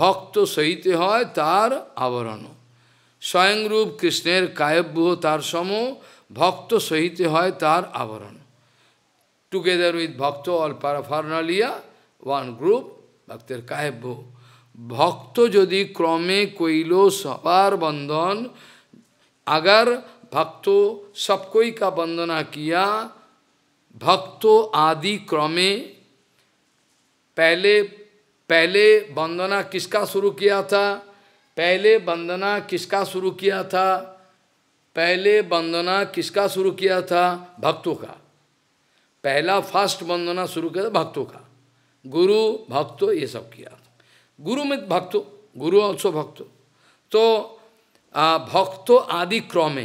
ভক্ত সহিতে হয় তার আবরণ স্বয়ংরূপ কৃষ্ণের কায়ব্য তার সম ভক্ত সহিতে হয় তার আবরণ together with bhakta all paraphernalia one group ভক্তের কায়ব্য भक्त যদি क्रमे কইল सवार बंधन अगर भक्तो सब कोई का वंदना किया भक्तो आदि क्रमे पहले पहले वंदना किसका शुरू किया था पहले वंदना किसका शुरू किया था पहले वंदना किसका शुरू किया था भक्तों का पहला फर्स्ट वंदना शुरू किया था भक्तों का गुरु भक्तो ये सब किया था गुरु में भक्तो गुरु ऑल्सो भक्तो तो भक्तो आदि क्रमे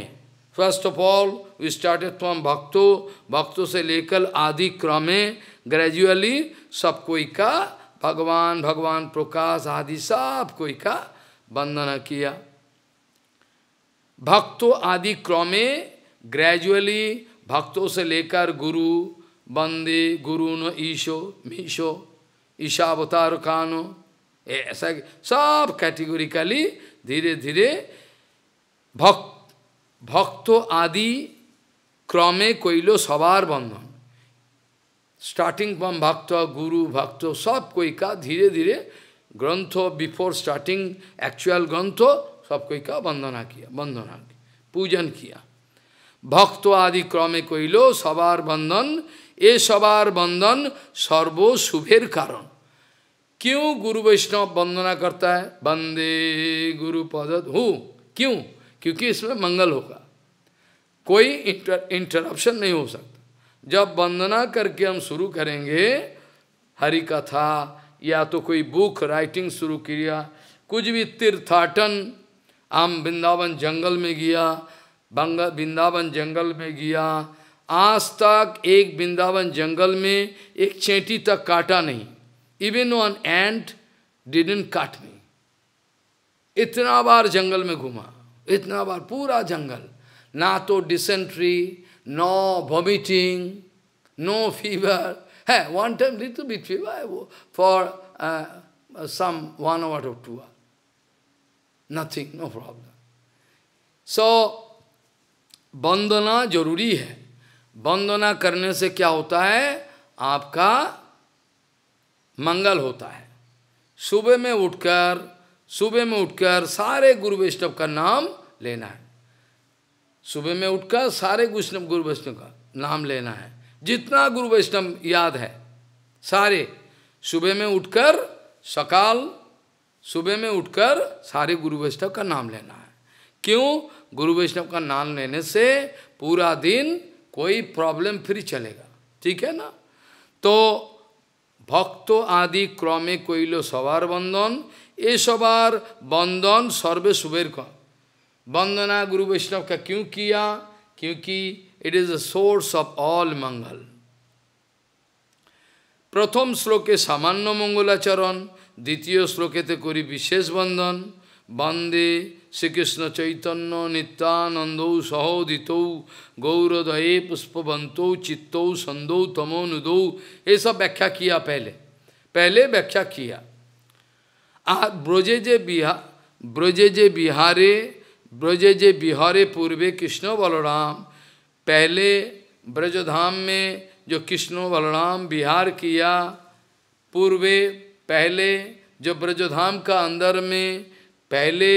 first of all we started from bhakta भक्तों से लेकर आदि क्रमे ग्रेजुअली सब कोई का भगवान भगवान प्रकाश आदि सब कोई का वंदना किया भक्तो आदि क्रमे ग्रेजुअली भक्तों से लेकर गुरु बंदे गुरु न ईशो मीशो ईशावतार कानो ऐसा सब कैटेगोरिकली धीरे धीरे भक्त भक्त आदि क्रमे कोइलो सवार बंधन स्टार्टिंग फ्रॉम भक्त गुरु भक्त सब कोई का धीरे धीरे ग्रंथ बिफोर स्टार्टिंग एक्चुअल ग्रंथ सब कोई का वंदना किया वंदना पूजन किया ভক্ত আদি ক্রমে কইল সবার বন্ধন এ সবার বন্ধন সর্বশুভের কারণ क्यों गुरु वैष्णव वंदना करता है वंदे गुरु पद हो क्यों क्योंकि इसमें मंगल होगा कोई इंटर इंटरप्शन नहीं हो सकता जब वंदना करके हम शुरू करेंगे हरि कथा या तो कोई बुक राइटिंग शुरू किया कुछ भी तीर्थाटन आम वृंदावन जंगल में गया बंगा वृंदावन जंगल में गया आज तक एक वृंदावन जंगल में एक चेटी तक काटा नहीं even one and didn't cut me इतना बार जंगल में घूमा इतना बार पूरा जंगल ना तो dysentery no vomiting no fever है one time little bit fever है वो for some one hour of two or nothing no problem so वंदना जरूरी है वंदना करने से क्या होता है आपका मंगल होता है सुबह में उठकर सुबह में उठकर सारे गुरु वैष्णव का नाम लेना है सुबह में उठकर सारे वैष्णव गुरु वैष्णव का नाम लेना है जितना गुरु वैष्णव याद है सारे सुबह में उठकर सकाल सुबह में उठकर सारे गुरु वैष्णव का नाम लेना है क्यों गुरु वैष्णव का नाम लेने से पूरा दिन कोई प्रॉब्लम फ्री चलेगा ठीक है ना तो ভক্ত আদি ক্রমে কইল সবার বন্ধন এ সবার বন্ধন সর্বে শুভের কম বন্দনা গুরু বৈষ্ণব কা কিউ কিয়া क्योंकि it is the source of all mangal প্রথম শ্লোকে সামান্য মঙ্গলাচরণ দ্বিতীয় শ্লোকেতে করি বিশেষ বন্ধন বন্দে श्रीकृष्ण चैतन्य नित्यानंदौ सहोदित गौरदये पुष्पवंतो चित्तौ संदो तमो नुदौ ये सब व्याख्या किया पहले पहले व्याख्या किया आ बिहार ब्रजे जे बिहारे ब्रजे जे बिहारे पूर्वे कृष्ण बलराम पहले ब्रजधाम में जो कृष्ण बलराम बिहार किया पूर्वे पहले जो ब्रजधाम का अंदर में पहले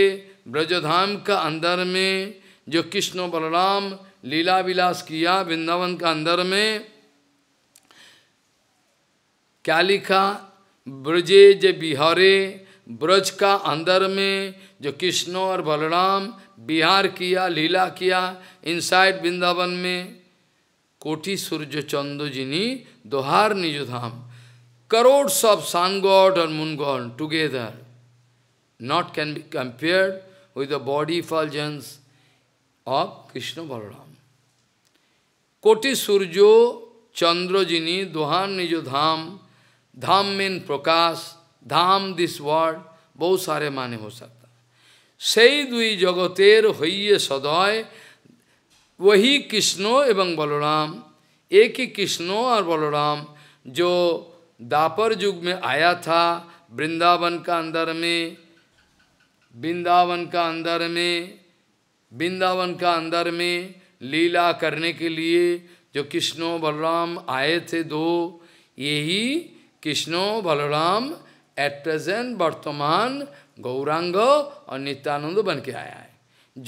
ब्रजधाम का अंदर में जो कृष्ण बलराम लीला विलास किया वृंदावन का अंदर में क्या लिखा ब्रजे जे बिहारे ब्रज का अंदर में जो कृष्ण और बलराम बिहार किया लीला किया इनसाइड वृंदावन में कोटि सूर्य चंद्र जिनी दोहार निजुधाम करोड़ ऑफ सन गॉड और moon god together not can be compared with the body effulgence of Krishna Balaram. Koti Surjo Chandrajini Duhan Nijo Dham Dham mean Prakash Dham this word बहुत sare माने ho sakta. Sei dui jagater होइए sadai, vahi Krishna ebang balaram, eki ही ar balaram, jo dapar Dwapar Yug में आया था वृंदावन का अंदर वृंदावन का अंदर में वृंदावन का अंदर में लीला करने के लिए जो कृष्णो बलराम आए थे दो यही कृष्णो बलराम एट प्रेजेंट वर्तमान गौरांग और नित्यानंद बन के आया है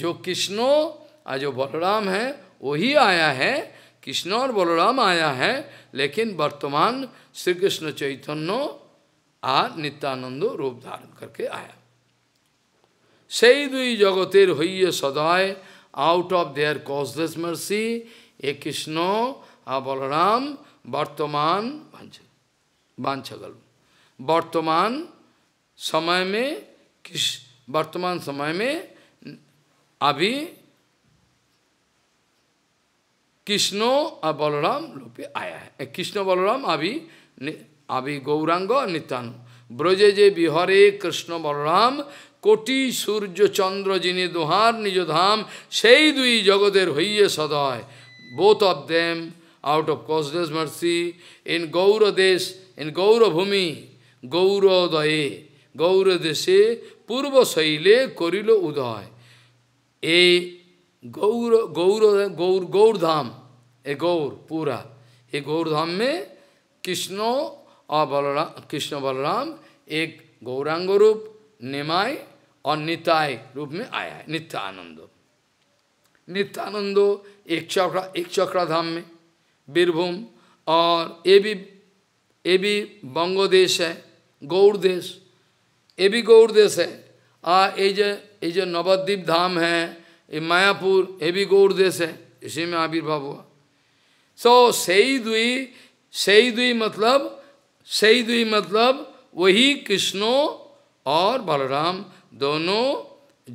जो कृष्णो और जो बलराम है वही आया है कृष्ण और बलराम आया है लेकिन वर्तमान श्री कृष्ण चैतन्य आ नित्यानंद रूप धारण करके आया Seidui jagatir hoye sadai, out of their causeless mercy, a Krishna, a Balaram, Bhartaman, Banchagal. Bhartaman, Kish, में किस वर्तमान Krishna, में अभी कृष्णो और बलराम रूप abhi, abhi, Gauranga, बलराम अभी अभी Krishna, Balaram. কোটি সূর্য চন্দ্র যিনি দোহার নিজ ধাম সেই দুই জগতের হইয়ে সদয় both of them out of causeless mercy in Gaur Desh in গৌরভূমি গৌরদয়ে Gour দেশে পূর্ব শৈলে করিল উদয় এ গৌর গৌর গৌর গৌরধাম এ গৌর পুরা এ গৌরধামে কৃষ্ণ অ বলরাম কৃষ্ণ বলরাম এক গৌরাঙ্গরূপ নেমায় और नित्याय रूप में आया है नित्यानंदो नित्यानंदो एक चक्रा एक धाम में बीरभूम और ये भी ये भी बंगो देश है गौड़ देश ये भी गौड़ देश है आ ये जो ये जो नवद्वीप धाम है ये मायापुर ये भी गौर देश है इसी में आविर्भाव हुआ सो so, सही दुई सही दुई मतलब सही दुई मतलब वही कृष्णो और बलराम दोनों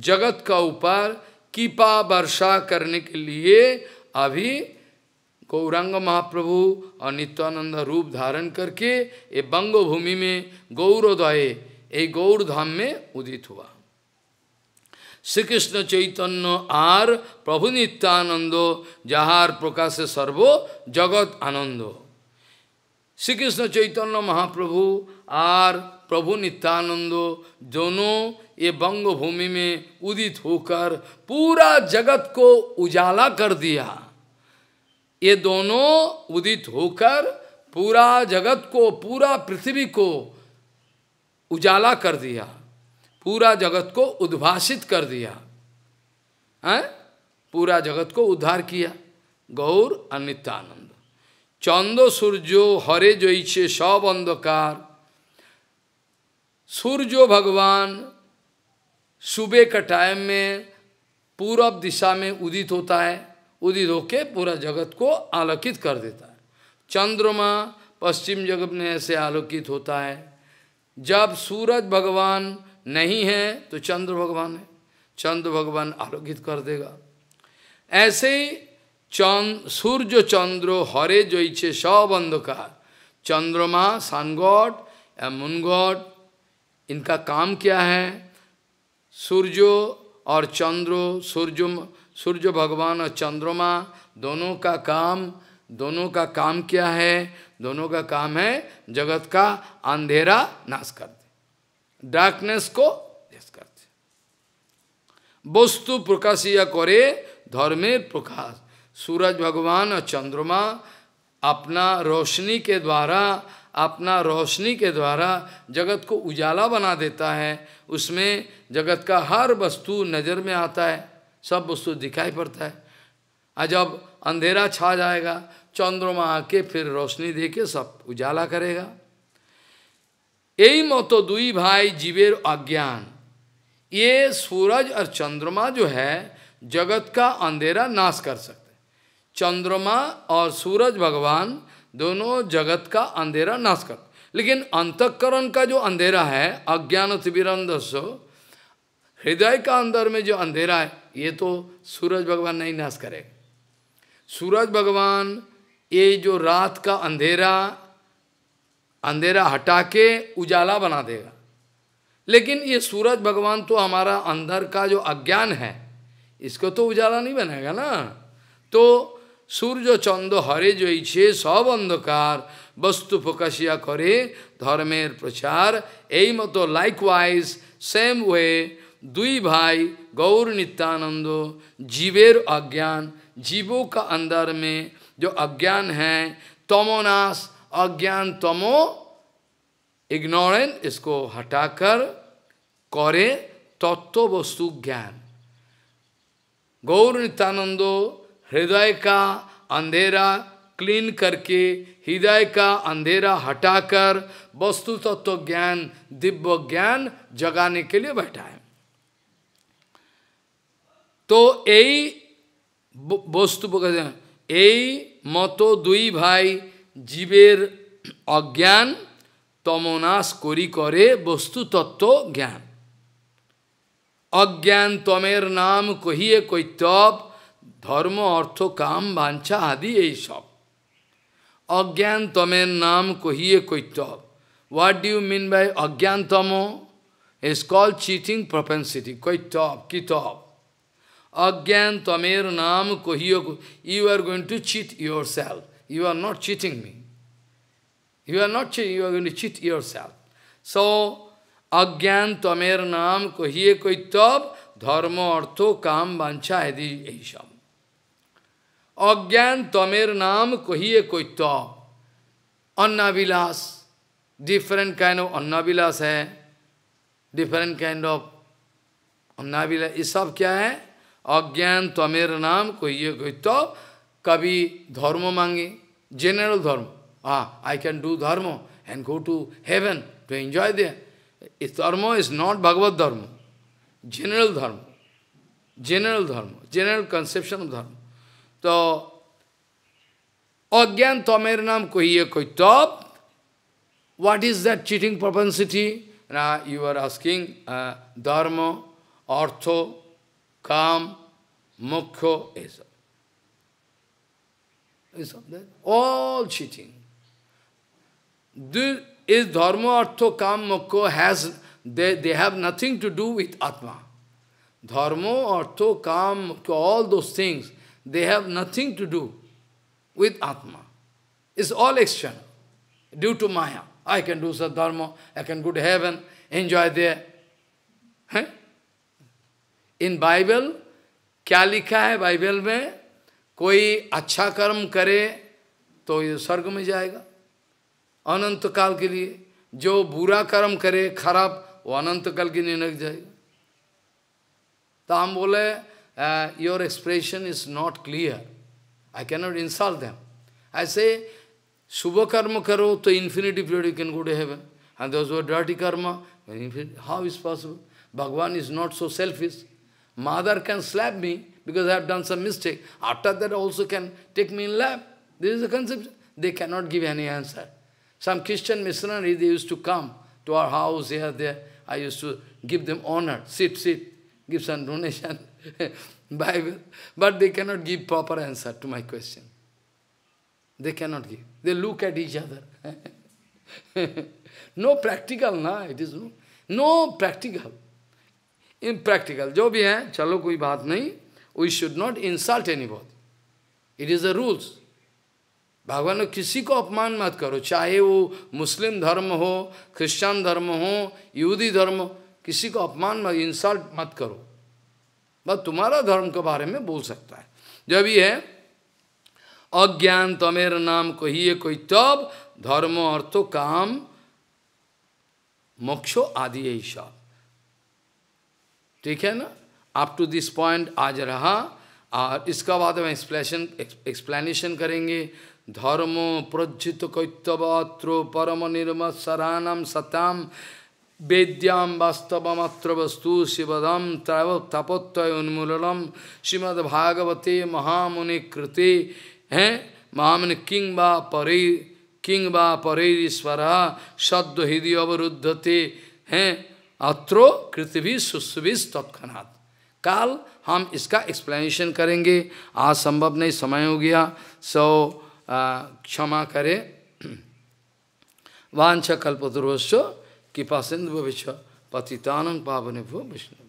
जगत का ऊपर कीपा वर्षा करने के लिए अभी गौरांग महाप्रभु और नित्यानंद रूप धारण करके ये बंगो भूमि में गौरोदय ये धाम में उदित हुआ श्री कृष्ण चैतन्य आर प्रभु नित्यानंदो जहार प्रकाश सर्वो जगत आनंद श्री कृष्ण चैतन्य महाप्रभु आर प्रभु नित्यानंदो दोनों ये बंग भूमि में उदित होकर पूरा जगत को उजाला कर दिया ये दोनों उदित होकर पूरा जगत को पूरा पृथ्वी को उजाला कर दिया पूरा जगत को उद्भाषित कर दिया है पूरा जगत को उद्धार किया गौर अनित्यानंद चंदो सूर्यो हरे जो इच्छे सब अंधकार सूर्यो भगवान सुबह का टाइम में पूरब दिशा में उदित होता है उदित होके पूरा जगत को आलोकित कर देता है चंद्रमा पश्चिम जगत में ऐसे आलोकित होता है जब सूरज भगवान नहीं है तो चंद्र भगवान है चंद्र भगवान आलोकित कर देगा ऐसे ही चंद सूर्य चंद्र हरे जो इच्छे सब अंधकार चंद्रमा सनगौट या मुनगौट इनका काम क्या है सूर्यो और चंद्रो सूर्य सूर्य भगवान और चंद्रमा दोनों का काम दोनों का काम क्या है दोनों का काम है जगत का अंधेरा नाश कर दे डार्कनेस को नाश कर दे वस्तु या करे धर्मे प्रकाश सूरज भगवान और चंद्रमा अपना रोशनी के द्वारा अपना रोशनी के द्वारा जगत को उजाला बना देता है उसमें जगत का हर वस्तु नज़र में आता है सब वस्तु दिखाई पड़ता है और जब अंधेरा छा जाएगा चंद्रमा आके फिर रोशनी देके सब उजाला करेगा यही मतो दुई भाई जीवेर अज्ञान ये सूरज और चंद्रमा जो है जगत का अंधेरा नाश कर सकते चंद्रमा और सूरज भगवान दोनों जगत का अंधेरा नाश कर लेकिन अंतकरण का जो अंधेरा है अज्ञान तिबिरंदस्व हृदय का अंदर में जो अंधेरा है ये तो सूरज भगवान नहीं नाश करेगा सूरज भगवान ये जो रात का अंधेरा अंधेरा हटा के उजाला बना देगा लेकिन ये सूरज भगवान तो हमारा अंदर का जो अज्ञान है इसको तो उजाला नहीं बनेगा ना तो সূর্য চন্দ্র হরে জয়ছে সব অন্ধকার বস্তু প্রকাশিয়া করে ধর্মের প্রচার এই মতো লাইকওয়াইজ সেম ওয়ে দুই ভাই গৌর নিত্যানন্দ জীবের অজ্ঞান জীবো का अंदर में जो अज्ञान है तमोनाश अज्ञान तमो इग्नोरेंट इसको हटाकर करे तत्व वस्तु ज्ञान गौर नित्यानंदो हृदय का अंधेरा क्लीन करके हृदय का अंधेरा हटाकर वस्तु तत्व तो ज्ञान दिव्य ज्ञान जगाने के लिए बैठा है तो यही वस्तु यही मतो दुई भाई जीवेर अज्ञान तमोनाश कोरी करे वस्तु तत्व तो ज्ञान अज्ञान तमेर नाम कहिए कोई तप तो धर्म अर्थ काम बांछा आदि यही सब अज्ञान अज्ञानतमे नाम कहिए कैत what do you mean by tamo is called cheating propensity kaitava kitava अज्ञान तमेर नाम कहियो you are going to cheat yourself you are not cheating me you are not cheat you are going to cheat yourself so अज्ञान तमेर नाम कहिए कैतव धर्म अर्थ काम बांछा आदि यही सब अज्ञान तमेर नाम कहिए कोई तो अन्नाविलास डिफरेंट काइंड ऑफ अन्नाविलास है डिफरेंट काइंड ऑफ अन्नाविलास ये सब क्या है अज्ञान तमेर नाम कहिए कोई तो कभी धर्म मांगे जेनरल धर्म हाँ I can do dharma and go to heaven to enjoy they dharma is not भगवत धर्म जेनरल धर्म जेनरल धर्म जेनरल कंसेप्शन ऑफ धर्म तो अज्ञान तमेर नाम कहिए top. what is that cheating propensity? you are asking dharma, artho, kam, mukho, is all cheating. This is dharma, artho, kam, mukho has they have nothing to do with atma. Dharma, artho, kam, moksha, all those things They have nothing to do with Atma. It's all external. Due to Maya. I can do Sadharma, I can go to heaven, enjoy there. Hey? In Bible, क्या लिखा है Bible में कोई अच्छा कर्म करे तो ये स्वर्ग में जाएगा अनंत काल के लिए जो बुरा कर्म करे खराब वो अनंत काल के लिए लग जाएगा तो हम बोले uh, your expression is not clear. I cannot insult them. I say, Subha karma karo, to infinity period you can go to heaven. And those who are dirty karma, how is possible? Bhagwan is not so selfish. Mother can slap me because I have done some mistake. After that also can take me in lap. This is a concept. They cannot give any answer. Some Christian missionary, they used to come to our house here, there. I used to give them honor. Sit, sit, give some donation. Bible, but they cannot give proper answer to my question. They cannot give. They look at each other. no practical, na, it is no, no practical. Impractical. Jo bhi hai, chalo koi baat nahi. we should not insult anybody. It is the rules. भगवान ने किसी को अपमान मत करो चाहे वो मुस्लिम धर्म हो क्रिश्चियन धर्म हो यहूदी धर्म हो किसी को अपमान मत इंसल्ट मत करो बस तुम्हारा धर्म के बारे में बोल सकता है जब ये है अज्ञान तमेर नाम कहिए कोई तब धर्म अर्थो काम मोक्षो आदि यही सब ठीक है ना अप टू दिस पॉइंट आज रहा और इसका बाद हम एक्सप्लेशन एक्सप्लेनेशन करेंगे धर्मो प्रज्जित कैत्यवत्र परम निर्म सरानम सताम वेद्याम वास्तवमत्र वस्तु शिवदम त्रव तपोत्तय उन्मूलनम श्रीमद्भागवते महामुनि कृते हैं महामुनि किंग बा परे किंग वा परेश्वर शब्द हृदय अवरुद्धते हैं अत्रो कृतिभि सुस्विस तत्क्षणात् काल हम इसका एक्सप्लेनेशन करेंगे आज संभव नहीं समय हो गया सो क्षमा करें वांछा कल्पतुर्वस्व Kipa Sindhu Vichva Patitanam Pavane Vishnu.